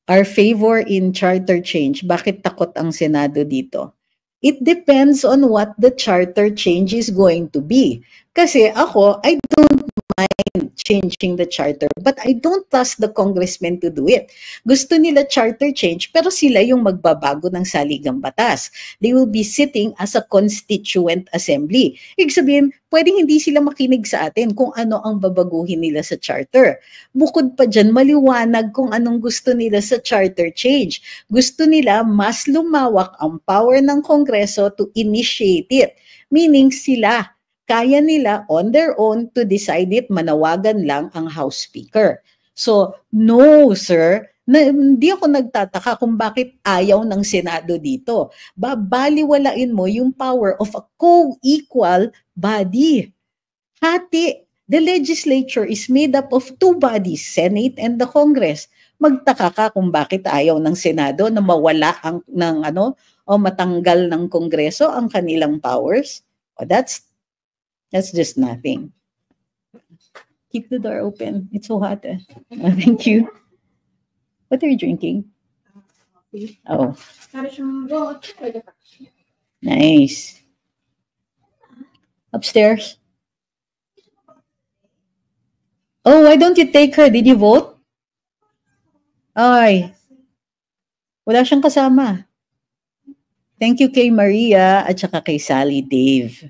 our favor in charter change, bakit takot ang Senado dito? It depends on what the charter change is going to be. Kasi ako, I don't mind changing the charter, but I don't trust the congressmen to do it. Gusto nila charter change, pero sila yung magbabago ng saligang batas. They will be sitting as a constituent assembly. Ibig sabihin, pwedeng hindi sila makinig sa atin kung ano ang babaguhin nila sa charter. Bukod pa dyan, maliwanag kung anong gusto nila sa charter change. Gusto nila mas lumawak ang power ng Kongreso to initiate it. Meaning sila kaya nila on their own to decide it, manawagan lang ang House Speaker. So, no sir, na, hindi ako nagtataka kung bakit ayaw ng Senado dito. Babaliwalain mo yung power of a co-equal body. Hati, the legislature is made up of two bodies, Senate and the Congress. Magtaka ka kung bakit ayaw ng Senado na mawala ang ng ano o matanggal ng Kongreso ang kanilang powers. O that's That's just nothing. Keep the door open. It's so hot. Eh? Oh, thank you. What are you drinking? Oh. Nice. Upstairs. Oh, why don't you take her? Did you vote? Ay. Wala siyang kasama. Thank you kay Maria at saka kay Sally Dave.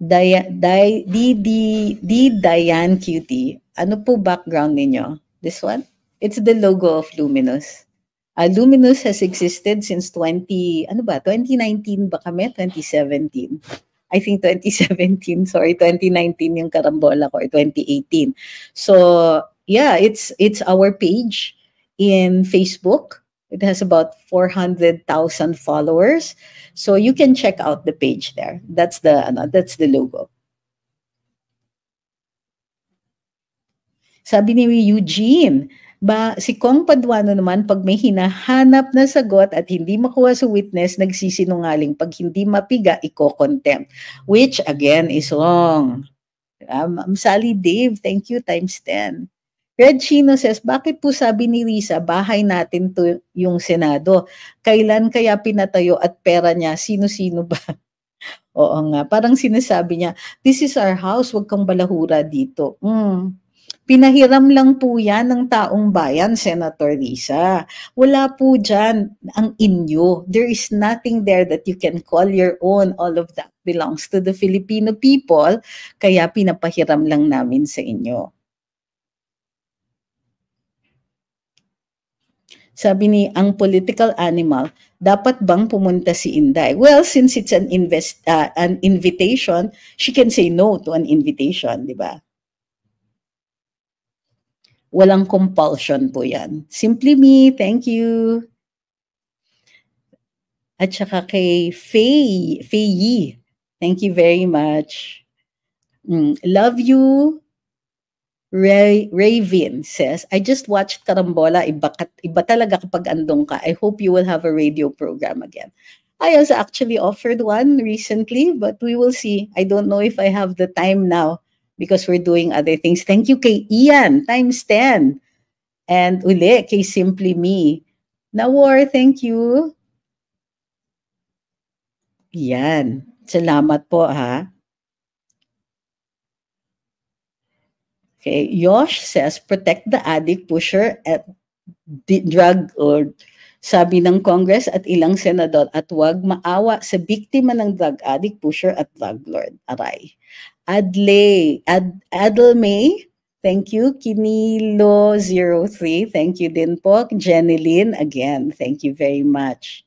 DD Diane Cutie. Ano po background ninyo? This one? It's the logo of Luminous. Uh, Luminous has existed since 20, ano ba, 2019 ba kami? 2017. I think 2017, sorry, 2019 yung karambola ko 2018. So, yeah, it's it's our page in Facebook It has about 400,000 followers. So you can check out the page there. That's the ano, that's the logo. Sabi ni Eugene, ba si Kong Paduano naman pag may hinahanap na sagot at hindi makuha sa witness, nagsisinungaling. Pag hindi mapiga, iko-contempt. Which again is wrong. Um, Sally Dave. Thank you times 10. Red Chino says, bakit po sabi ni Risa, bahay natin to yung Senado? Kailan kaya pinatayo at pera niya? Sino-sino ba? Oo nga, parang sinasabi niya, this is our house, wag kang balahura dito. Mm. Pinahiram lang po yan ng taong bayan, Senator Risa. Wala po dyan ang inyo. There is nothing there that you can call your own. All of that belongs to the Filipino people, kaya pinapahiram lang namin sa inyo. Sabi ni, ang political animal, dapat bang pumunta si Inday? Well, since it's an, invest, uh, an invitation, she can say no to an invitation, di ba? Walang compulsion po yan. Simply me, thank you. At saka kay Faye, Faye Thank you very much. Mm, love you. Ray, Raven says, I just watched Karambola. Iba, iba talaga kapag andong ka. I hope you will have a radio program again. I was actually offered one recently, but we will see. I don't know if I have the time now because we're doing other things. Thank you kay Ian, times 10. And uli, kay Simply Me. Nawar, thank you. Yan. Salamat po ha. Okay, Yosh says, protect the addict pusher at the drug lord. Sabi ng Congress at ilang senador at huwag maawa sa biktima ng drug addict pusher at drug lord. Aray. Adley, Ad, Adel May, Thank you, Kinilo03. Thank you din po. Jenilyn, again, thank you very much.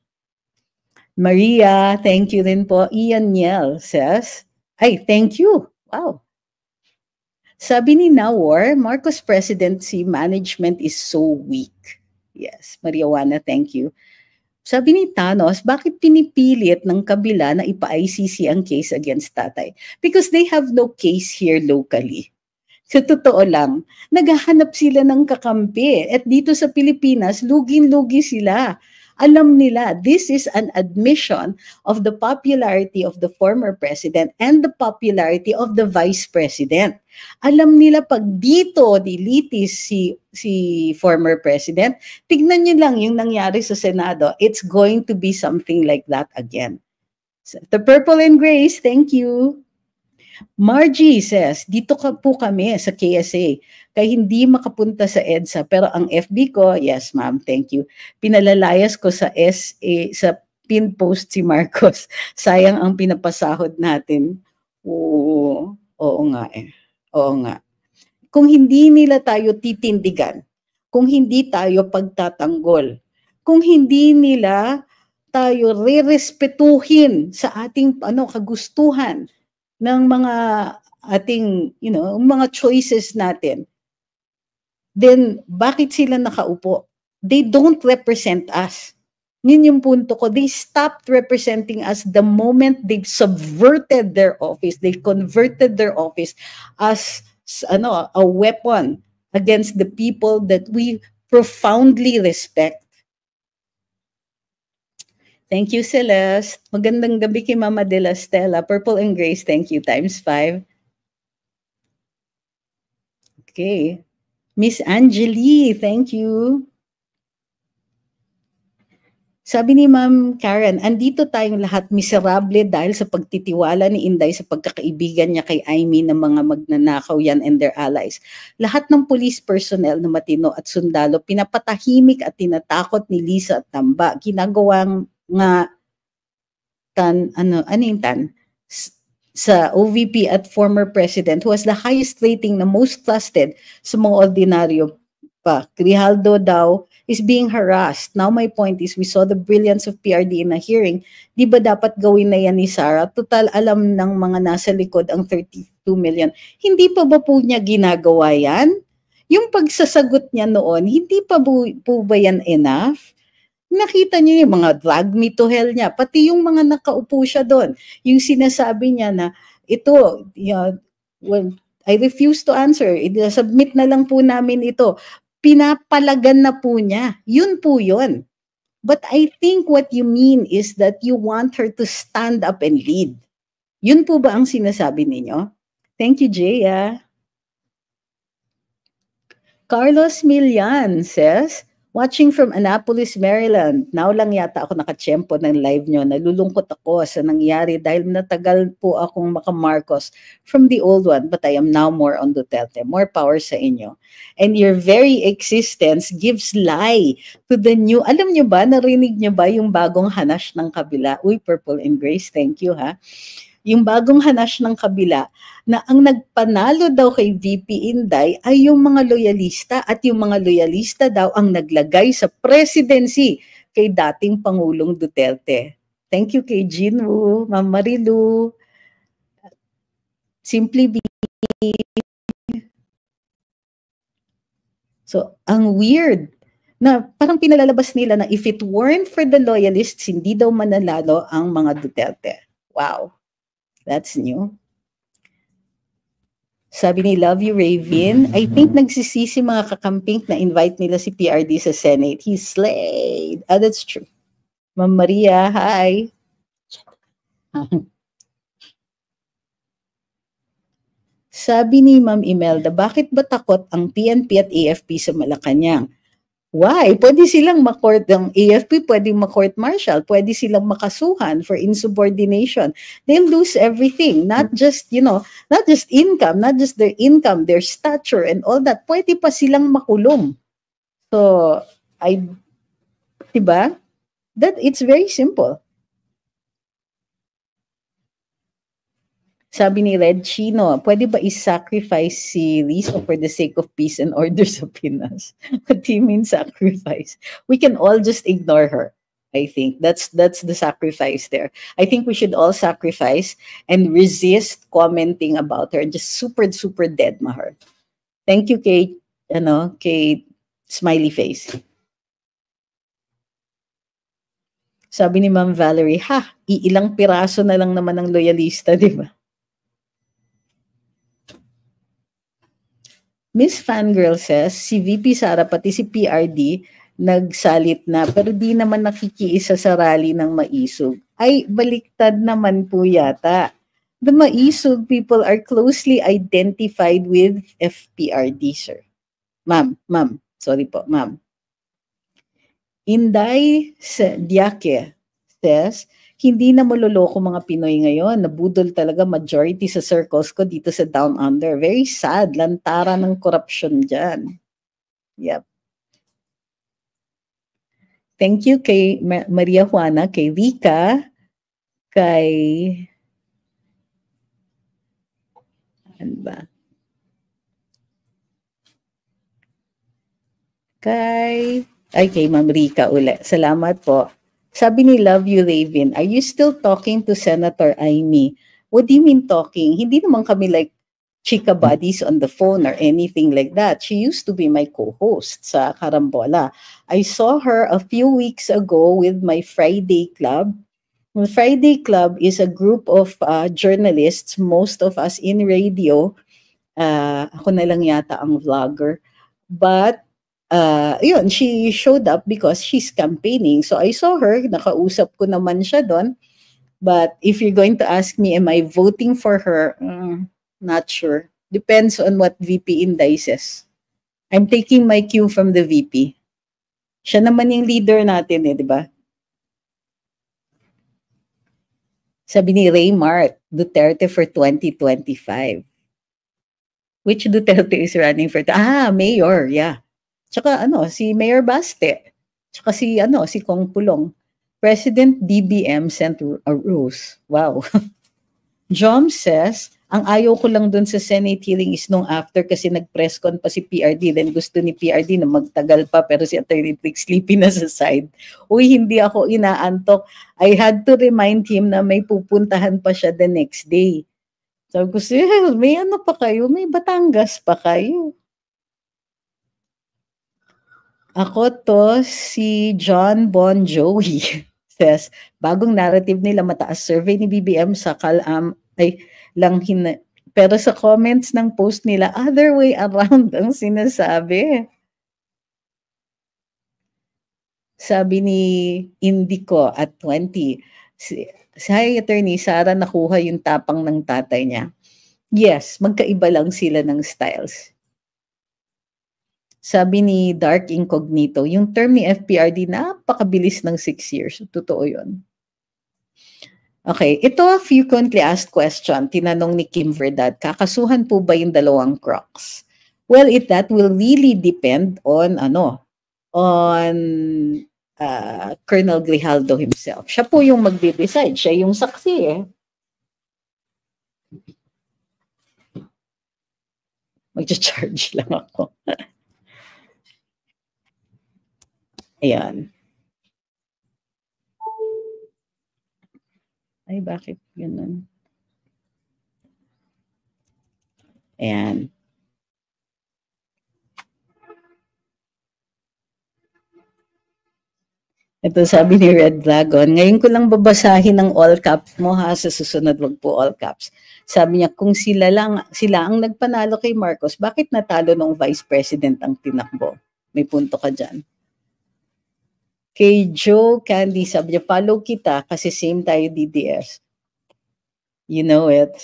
Maria, thank you din po. Ian Niel says, ay, thank you. Wow. Sabi ni Nawar, Marcos presidency management is so weak. Yes, Mariawana, thank you. Sabi ni Thanos, bakit pinipilit ng kabila na ipa-ICC ang case against tatay? Because they have no case here locally. Sa so, totoo lang, naghahanap sila ng kakampi. At dito sa Pilipinas, lugin-lugi sila. Alam nila, this is an admission of the popularity of the former president and the popularity of the vice president. Alam nila pag dito dilitis si si former president, tignan niyo lang yung nangyari sa Senado, it's going to be something like that again. So, the Purple and Grace, thank you. Margie says, dito ka po kami sa KSA. Kaya hindi makapunta sa EDSA. Pero ang FB ko, yes ma'am, thank you. Pinalalayas ko sa SA, sa pinpost si Marcos. Sayang ang pinapasahod natin. Oo, oo nga eh. Oo nga. Kung hindi nila tayo titindigan, kung hindi tayo pagtatanggol, kung hindi nila tayo rerespetuhin sa ating ano kagustuhan, ng mga ating, you know, mga choices natin, then bakit sila nakaupo? They don't represent us. Yun yung punto ko. They stopped representing us the moment they subverted their office. They converted their office as ano, a weapon against the people that we profoundly respect Thank you, Celeste. Magandang gabi kay Mama De La Stella. Purple and Grace, thank you. Times five. Okay. Miss Angeli, thank you. Sabi ni Ma'am Karen, andito tayong lahat miserable dahil sa pagtitiwala ni Inday sa pagkakaibigan niya kay Aimee ng mga magnanakaw yan and their allies. Lahat ng police personnel na matino at sundalo, pinapatahimik at tinatakot ni Lisa at Tamba. Ginagawang nga Tan, ano, ano Tan? sa OVP at former president who has the highest rating na most trusted sa mga ordinaryo pa. Grijaldo daw is being harassed. Now my point is, we saw the brilliance of PRD in a hearing. Di ba dapat gawin na yan ni Sara? Total alam ng mga nasa likod ang 32 million. Hindi pa ba po niya ginagawa yan? Yung pagsasagot niya noon, hindi pa bu- po ba yan enough? nakita niyo yung mga drag me to hell niya, pati yung mga nakaupo siya doon. Yung sinasabi niya na, ito, you well, I refuse to answer. Submit na lang po namin ito. Pinapalagan na po niya. Yun po yun. But I think what you mean is that you want her to stand up and lead. Yun po ba ang sinasabi ninyo? Thank you, Jaya. Carlos Milian says, Watching from Annapolis, Maryland. Now lang yata ako nakachempo ng live nyo. Nalulungkot ako sa nangyari dahil natagal po akong makamarcos from the old one but I am now more on Duterte. More power sa inyo. And your very existence gives lie to the new. Alam nyo ba, narinig nyo ba yung bagong hanash ng kabila? Uy, purple and grace, thank you ha yung bagong hanash ng kabila, na ang nagpanalo daw kay VP Inday ay yung mga loyalista at yung mga loyalista daw ang naglagay sa presidency kay dating Pangulong Duterte. Thank you kay Jinwoo, Ma'am Marilu, Simply Be. So, ang weird na parang pinalalabas nila na if it weren't for the loyalists, hindi daw mananalo ang mga Duterte. Wow. That's new. Sabi ni Love You Raven, I think nagsisisi mga kakamping na invite nila si PRD sa Senate. He slayed. Ah, that's true. Ma'am Maria, hi. Sabi ni Ma'am Imelda, bakit ba takot ang PNP at AFP sa Malacanang? Why? Pwede silang ma-court ng AFP, e pwede ma-court martial, pwede silang makasuhan for insubordination. They'll lose everything, not mm. just, you know, not just income, not just their income, their stature and all that. Pwede pa silang makulong. So, I, 'di ba? That it's very simple. Sabi ni Red Chino, pwede ba i-sacrifice si Rizzo for the sake of peace and order sa Pinas? What do you mean sacrifice? We can all just ignore her. I think that's that's the sacrifice there. I think we should all sacrifice and resist commenting about her and just super super dead mahar. Thank you Kate, You know, Kate smiley face. Sabi ni Ma'am Valerie, ha, iilang piraso na lang naman ang loyalista, di ba? Miss Fangirl says, si VP Sara pati si PRD nagsalit na pero di naman nakikiisa sa rally ng maisog. Ay, baliktad naman po yata. The maisog people are closely identified with FPRD, sir. Ma'am, ma'am, sorry po, ma'am. Inday Diake says, hindi na maloloko mga Pinoy ngayon. Nabudol talaga majority sa circles ko dito sa Down Under. Very sad. Lantara ng corruption dyan. Yep. Thank you kay Maria Juana, kay Vika, kay... Ano ba? Kay... Ay, kay Ma'am Rika uli. Salamat po. Sabi ni Love You Raven, are you still talking to Senator Amy? What do you mean talking? Hindi naman kami like chika buddies on the phone or anything like that. She used to be my co-host sa Karambola. I saw her a few weeks ago with my Friday Club. The Friday Club is a group of uh, journalists, most of us in radio. Uh, ako na lang yata ang vlogger. But uh, yun, she showed up because she's campaigning. So I saw her, nakausap ko naman siya doon. But if you're going to ask me, am I voting for her? Mm, not sure. Depends on what VP indices. I'm taking my cue from the VP. Siya naman yung leader natin eh, di ba? Sabi ni Ray Mart, Duterte for 2025. Which Duterte is running for? Ah, mayor, yeah. Tsaka ano, si Mayor Baste. Tsaka si ano, si Kong Pulong. President DBM sent a uh, rose. Wow. Jom says, ang ayaw ko lang dun sa Senate hearing is nung after kasi nag-press con pa si PRD. Then gusto ni PRD na magtagal pa pero si Attorney Rick sleepy na sa side. Uy, hindi ako inaantok. I had to remind him na may pupuntahan pa siya the next day. Sabi ko, sir, may ano pa kayo? May Batangas pa kayo. Ako to, si John Bon Jovi says, bagong narrative nila mataas survey ni BBM sa kalam um, ay lang hina pero sa comments ng post nila, other way around ang sinasabi. Sabi ni Indico at 20, si, si Hi Attorney Sara nakuha yung tapang ng tatay niya. Yes, magkaiba lang sila ng styles sabi ni Dark Incognito, yung term ni FPRD, napakabilis ng six years. Totoo yun. Okay, ito a frequently asked question. Tinanong ni Kim Verdad, kakasuhan po ba yung dalawang crocs? Well, it that will really depend on ano, on uh, Colonel Grijaldo himself. Siya po yung magde-decide. Siya yung saksi eh. Magcha-charge lang ako. Ayan. Ay, bakit ganun? Ayan. Ito sabi ni Red Dragon, ngayon ko lang babasahin ang all caps mo ha, sa susunod wag po all caps. Sabi niya, kung sila lang, sila ang nagpanalo kay Marcos, bakit natalo ng vice president ang tinakbo? May punto ka dyan. Kay Joe Candy, sabi niya, follow kita kasi same tayo DDS. You know it.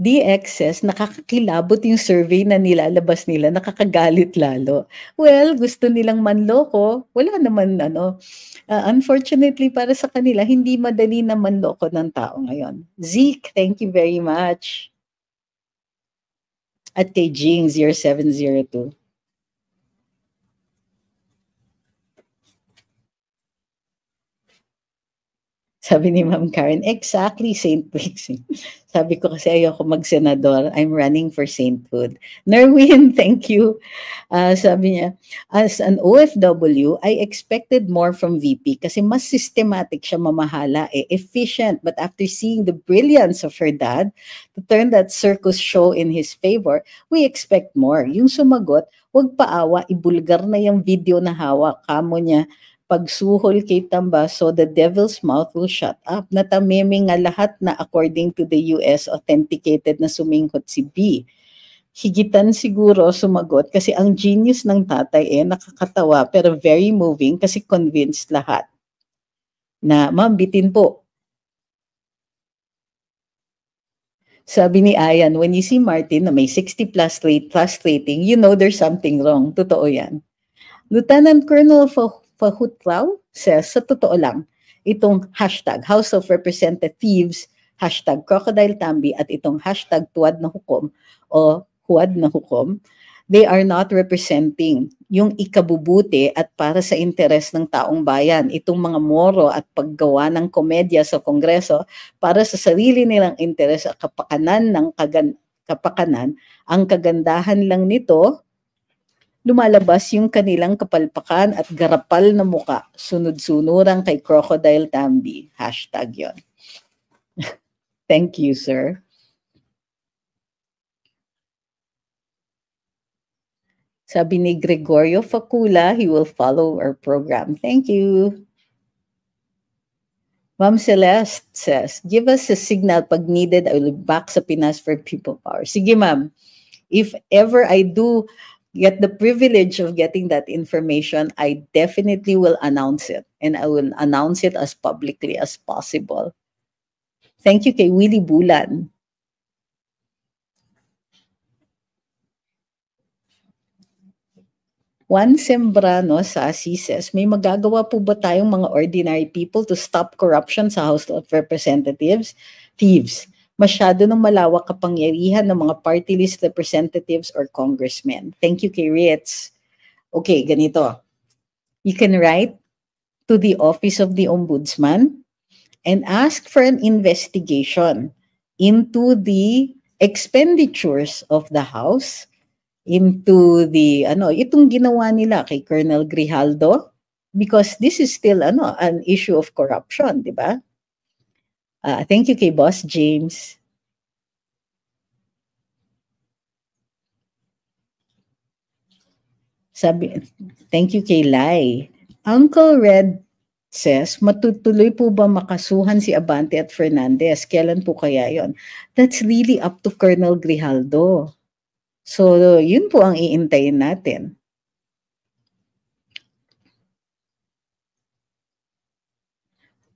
DXS, nakakakilabot yung survey na nilalabas nila, nakakagalit lalo. Well, gusto nilang manloko, wala naman ano. Uh, unfortunately para sa kanila, hindi madali na manloko ng tao ngayon. Zeke, thank you very much. At kay Jings, 0702. Sabi ni Ma'am Karen, exactly, Saint Blessing. Sabi ko kasi ayoko mag-senador. I'm running for sainthood. Nerwin, thank you. Uh, sabi niya, as an OFW, I expected more from VP kasi mas systematic siya mamahala, eh, efficient. But after seeing the brilliance of her dad to turn that circus show in his favor, we expect more. Yung sumagot, wag paawa, ibulgar na yung video na hawak kamo niya pagsuhol kay Tambaso, the devil's mouth will shut up. Natameme nga lahat na according to the US authenticated na sumingkot si B. Higitan siguro sumagot kasi ang genius ng tatay eh nakakatawa pero very moving kasi convinced lahat na ma'am bitin po. Sabi ni Ayan, when you see Martin na may 60 plus rate, plus rating, you know there's something wrong. Totoo yan. Lieutenant Colonel Fahut Rao says, sa totoo lang, itong hashtag House of Representatives, hashtag Crocodile Tambi at itong hashtag Tuwad na Hukom o Huwad na Hukom, they are not representing yung ikabubuti at para sa interes ng taong bayan. Itong mga moro at paggawa ng komedya sa Kongreso para sa sarili nilang interes at kapakanan ng kagan kapakanan. Ang kagandahan lang nito lumalabas yung kanilang kapalpakan at garapal na muka, sunod sunuran kay Crocodile Tambi. Hashtag yon. Thank you, sir. Sabi ni Gregorio Facula, he will follow our program. Thank you. Ma'am Celeste says, give us a signal pag needed, I will be back sa Pinas for People Power. Sige ma'am, if ever I do get the privilege of getting that information, I definitely will announce it. And I will announce it as publicly as possible. Thank you kay Willie Bulan. Juan Sembrano sa ASI says, may magagawa po ba tayong mga ordinary people to stop corruption sa House of Representatives? Thieves. masyado ng malawak kapangyarihan ng mga party list representatives or congressmen. Thank you kay Ritz. Okay, ganito. You can write to the Office of the Ombudsman and ask for an investigation into the expenditures of the House, into the, ano, itong ginawa nila kay Colonel Grijaldo, because this is still, ano, an issue of corruption, di ba? Uh, thank you kay Boss James. Sabi, thank you kay Lai. Uncle Red says, matutuloy po ba makasuhan si Abante at Fernandez? Kailan po kaya yon? That's really up to Colonel Grijaldo. So, yun po ang iintayin natin.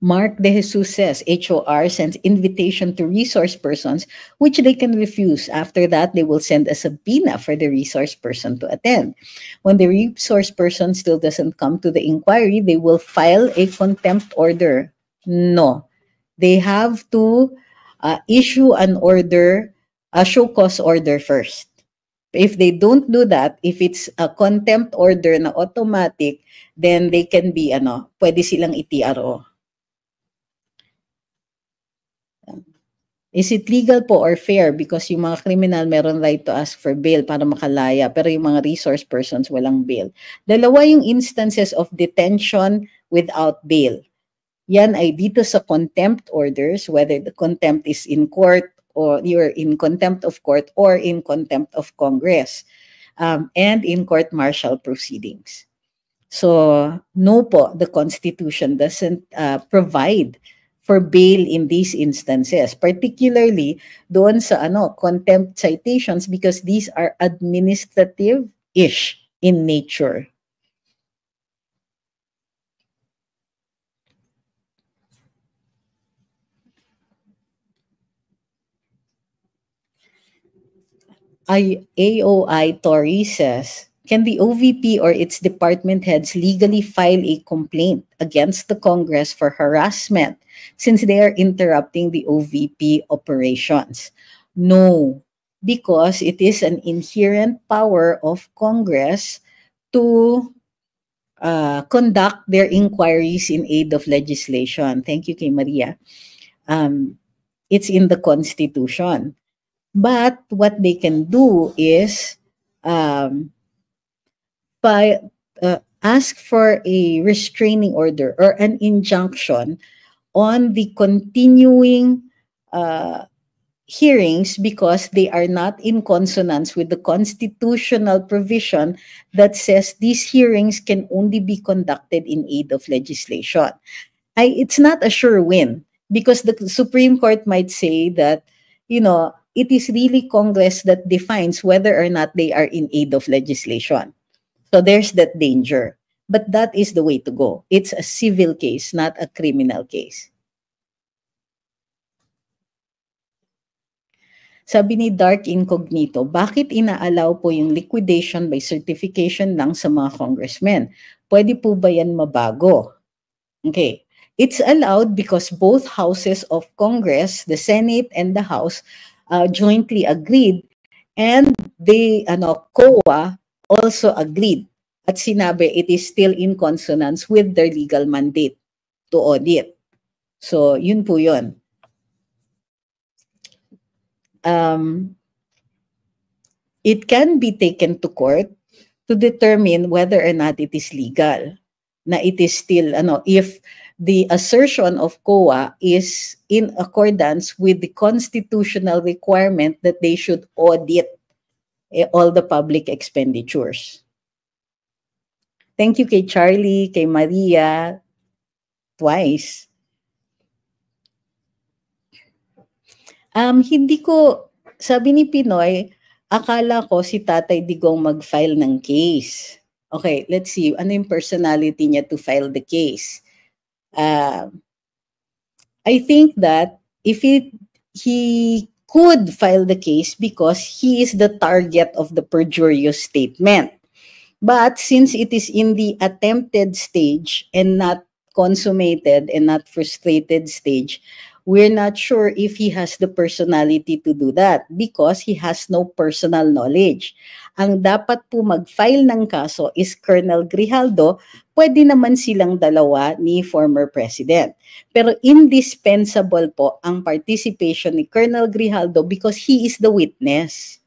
Mark De Jesus says HOR sends invitation to resource persons which they can refuse. After that, they will send a subpoena for the resource person to attend. When the resource person still doesn't come to the inquiry, they will file a contempt order. No. They have to uh, issue an order, a show cause order first. If they don't do that, if it's a contempt order na automatic, then they can be ano, pwede silang itro. Is it legal po or fair? Because yung mga criminal meron right to ask for bail para makalaya, pero yung mga resource persons walang bail. Dalawa yung instances of detention without bail. Yan ay dito sa contempt orders, whether the contempt is in court or you're in contempt of court or in contempt of Congress um, and in court-martial proceedings. So, no po, the Constitution doesn't uh, provide for bail in these instances, particularly doon sa ano, contempt citations because these are administrative-ish in nature. I, AOI Torrey says, Can the OVP or its department heads legally file a complaint against the Congress for harassment since they are interrupting the OVP operations? No, because it is an inherent power of Congress to uh, conduct their inquiries in aid of legislation. Thank you, K. Maria. Um, it's in the Constitution. But what they can do is um, by uh, ask for a restraining order or an injunction on the continuing uh, hearings because they are not in consonance with the constitutional provision that says these hearings can only be conducted in aid of legislation. I, it's not a sure win because the Supreme Court might say that, you know, it is really Congress that defines whether or not they are in aid of legislation. So there's that danger. But that is the way to go. It's a civil case, not a criminal case. Sabi ni Dark Incognito, bakit inaalaw po yung liquidation by certification lang sa mga congressmen? Pwede po ba yan mabago? Okay. It's allowed because both houses of Congress, the Senate and the House, uh, jointly agreed and they, ano, COA also agreed at sinabi it is still in consonance with their legal mandate to audit. So, yun po yun. Um, it can be taken to court to determine whether or not it is legal. Na it is still, ano, if the assertion of COA is in accordance with the constitutional requirement that they should audit eh, all the public expenditures. Thank you kay Charlie, kay Maria, twice. Um, hindi ko, sabi ni Pinoy, akala ko si Tatay Digong mag-file ng case. Okay, let's see, ano yung personality niya to file the case? Uh, I think that if it, he could file the case because he is the target of the perjurious statement. But since it is in the attempted stage and not consummated and not frustrated stage, we're not sure if he has the personality to do that because he has no personal knowledge. Ang dapat po mag-file ng kaso is Colonel Grijaldo pwede naman silang dalawa ni former president. Pero indispensable po ang participation ni Colonel Grijaldo because he is the witness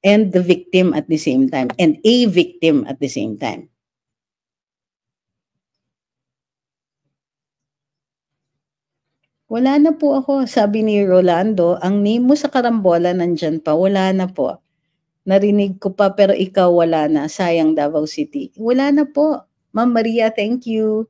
and the victim at the same time and a victim at the same time. Wala na po ako, sabi ni Rolando, ang name mo sa karambola nandyan pa, wala na po. Narinig ko pa pero ikaw wala na. Sayang Davao City. Wala na po. Ma'am Maria, thank you.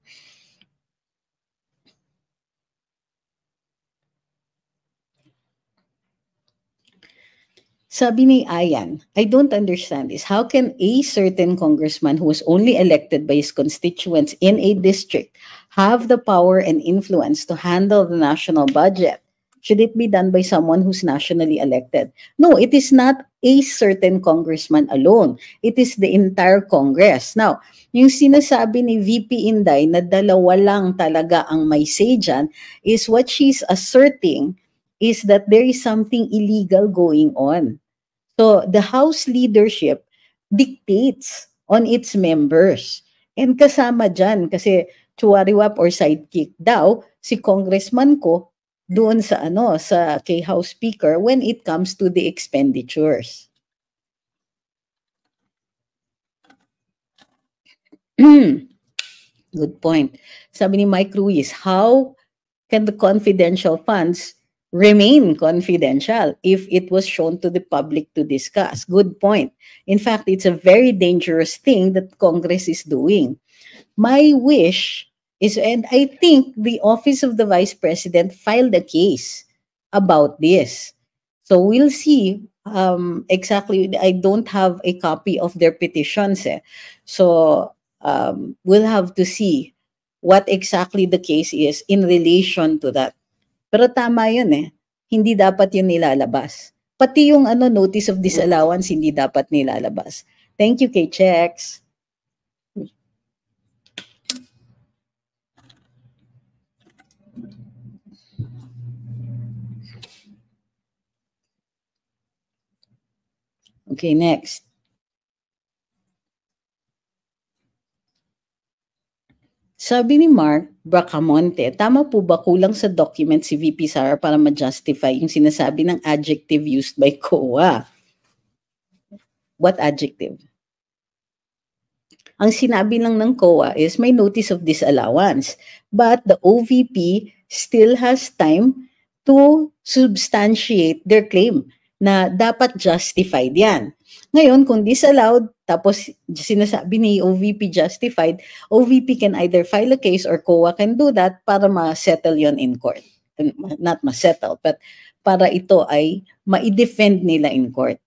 Sabi ni Ayan, I don't understand this. How can a certain congressman who was only elected by his constituents in a district have the power and influence to handle the national budget? Should it be done by someone who's nationally elected? No, it is not a certain congressman alone. It is the entire Congress. Now, yung sinasabi ni VP Inday na dalawa lang talaga ang may say dyan is what she's asserting is that there is something illegal going on. So the House leadership dictates on its members. And kasama dyan, kasi chuwariwap or sidekick daw, si congressman ko doon sa ano sa kay House Speaker when it comes to the expenditures. Good point. Sabi ni Mike Ruiz, how can the confidential funds remain confidential if it was shown to the public to discuss? Good point. In fact, it's a very dangerous thing that Congress is doing. My wish is and I think the office of the vice president filed a case about this. So we'll see um, exactly. I don't have a copy of their petitions, eh. so um, we'll have to see what exactly the case is in relation to that. Pero tama yun eh. Hindi dapat yun nilalabas. Pati yung ano, notice of disallowance, hindi dapat nilalabas. Thank you, K-Checks. Okay, next. Sabi ni Mark Bracamonte, tama po ba kulang sa document si VP Sara para ma-justify yung sinasabi ng adjective used by COA? What adjective? Ang sinabi lang ng COA is may notice of disallowance but the OVP still has time to substantiate their claim na dapat justified yan. Ngayon, kung disallowed, tapos sinasabi ni OVP justified, OVP can either file a case or COA can do that para ma-settle yon in court. Not ma-settle, but para ito ay ma-defend nila in court.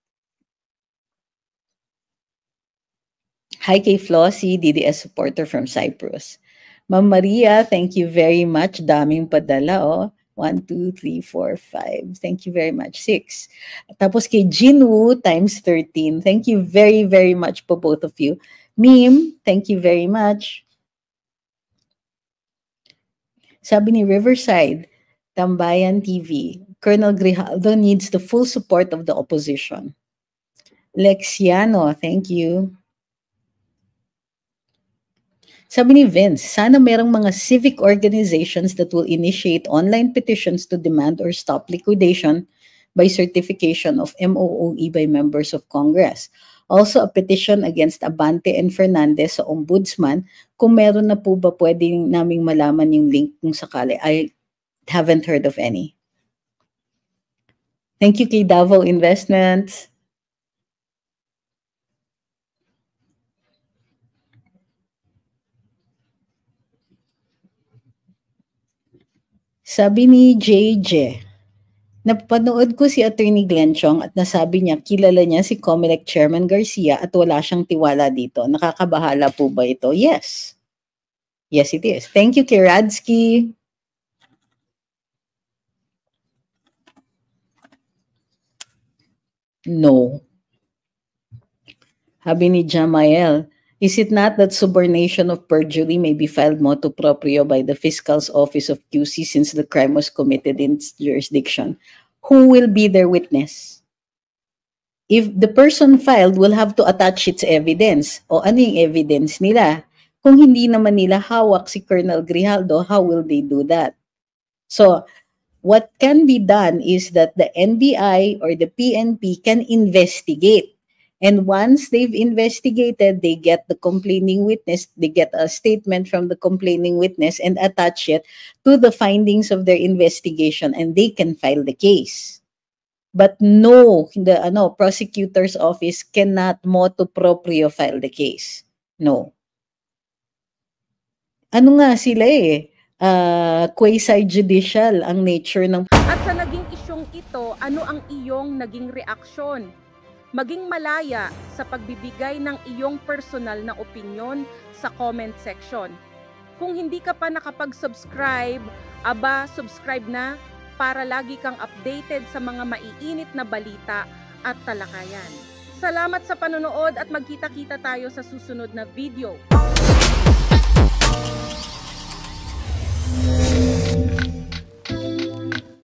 Hi kay Flossie, DDS supporter from Cyprus. Ma'am Maria, thank you very much. Daming padala, oh. One, two, three, four, five. Thank you very much. Six. Tapos kay Jinwoo times 13. Thank you very, very much po both of you. Meme, thank you very much. Sabi ni Riverside, Tambayan TV, Colonel Grijaldo needs the full support of the opposition. Lexiano, thank you. Sabi ni Vince, sana merong mga civic organizations that will initiate online petitions to demand or stop liquidation by certification of MOOE by members of Congress. Also, a petition against Abante and Fernandez sa Ombudsman kung meron na po ba pwedeng naming malaman yung link kung sakali. I haven't heard of any. Thank you kay Davao Investments. Sabi ni JJ, Napanood ko si Attorney Glenn Chong at nasabi niya kilala niya si Comelec Chairman Garcia at wala siyang tiwala dito. Nakakabahala po ba ito? Yes. Yes, it is. Thank you, Kiradsky. No. Habi ni Jamael, Is it not that subornation of perjury may be filed motu proprio by the Fiscal's Office of QC since the crime was committed in its jurisdiction? Who will be their witness? If the person filed will have to attach its evidence, o ano yung evidence nila? Kung hindi naman nila hawak si Colonel Grijaldo, how will they do that? So, what can be done is that the NBI or the PNP can investigate And once they've investigated, they get the complaining witness, they get a statement from the complaining witness and attach it to the findings of their investigation and they can file the case. But no, the ano, prosecutor's office cannot motu proprio file the case. No. Ano nga sila eh, uh, quasi-judicial ang nature ng... At sa naging isyong ito, ano ang iyong naging reaksyon? Maging malaya sa pagbibigay ng iyong personal na opinion sa comment section. Kung hindi ka pa nakapag-subscribe, aba, subscribe na para lagi kang updated sa mga maiinit na balita at talakayan. Salamat sa panonood at magkita-kita tayo sa susunod na video.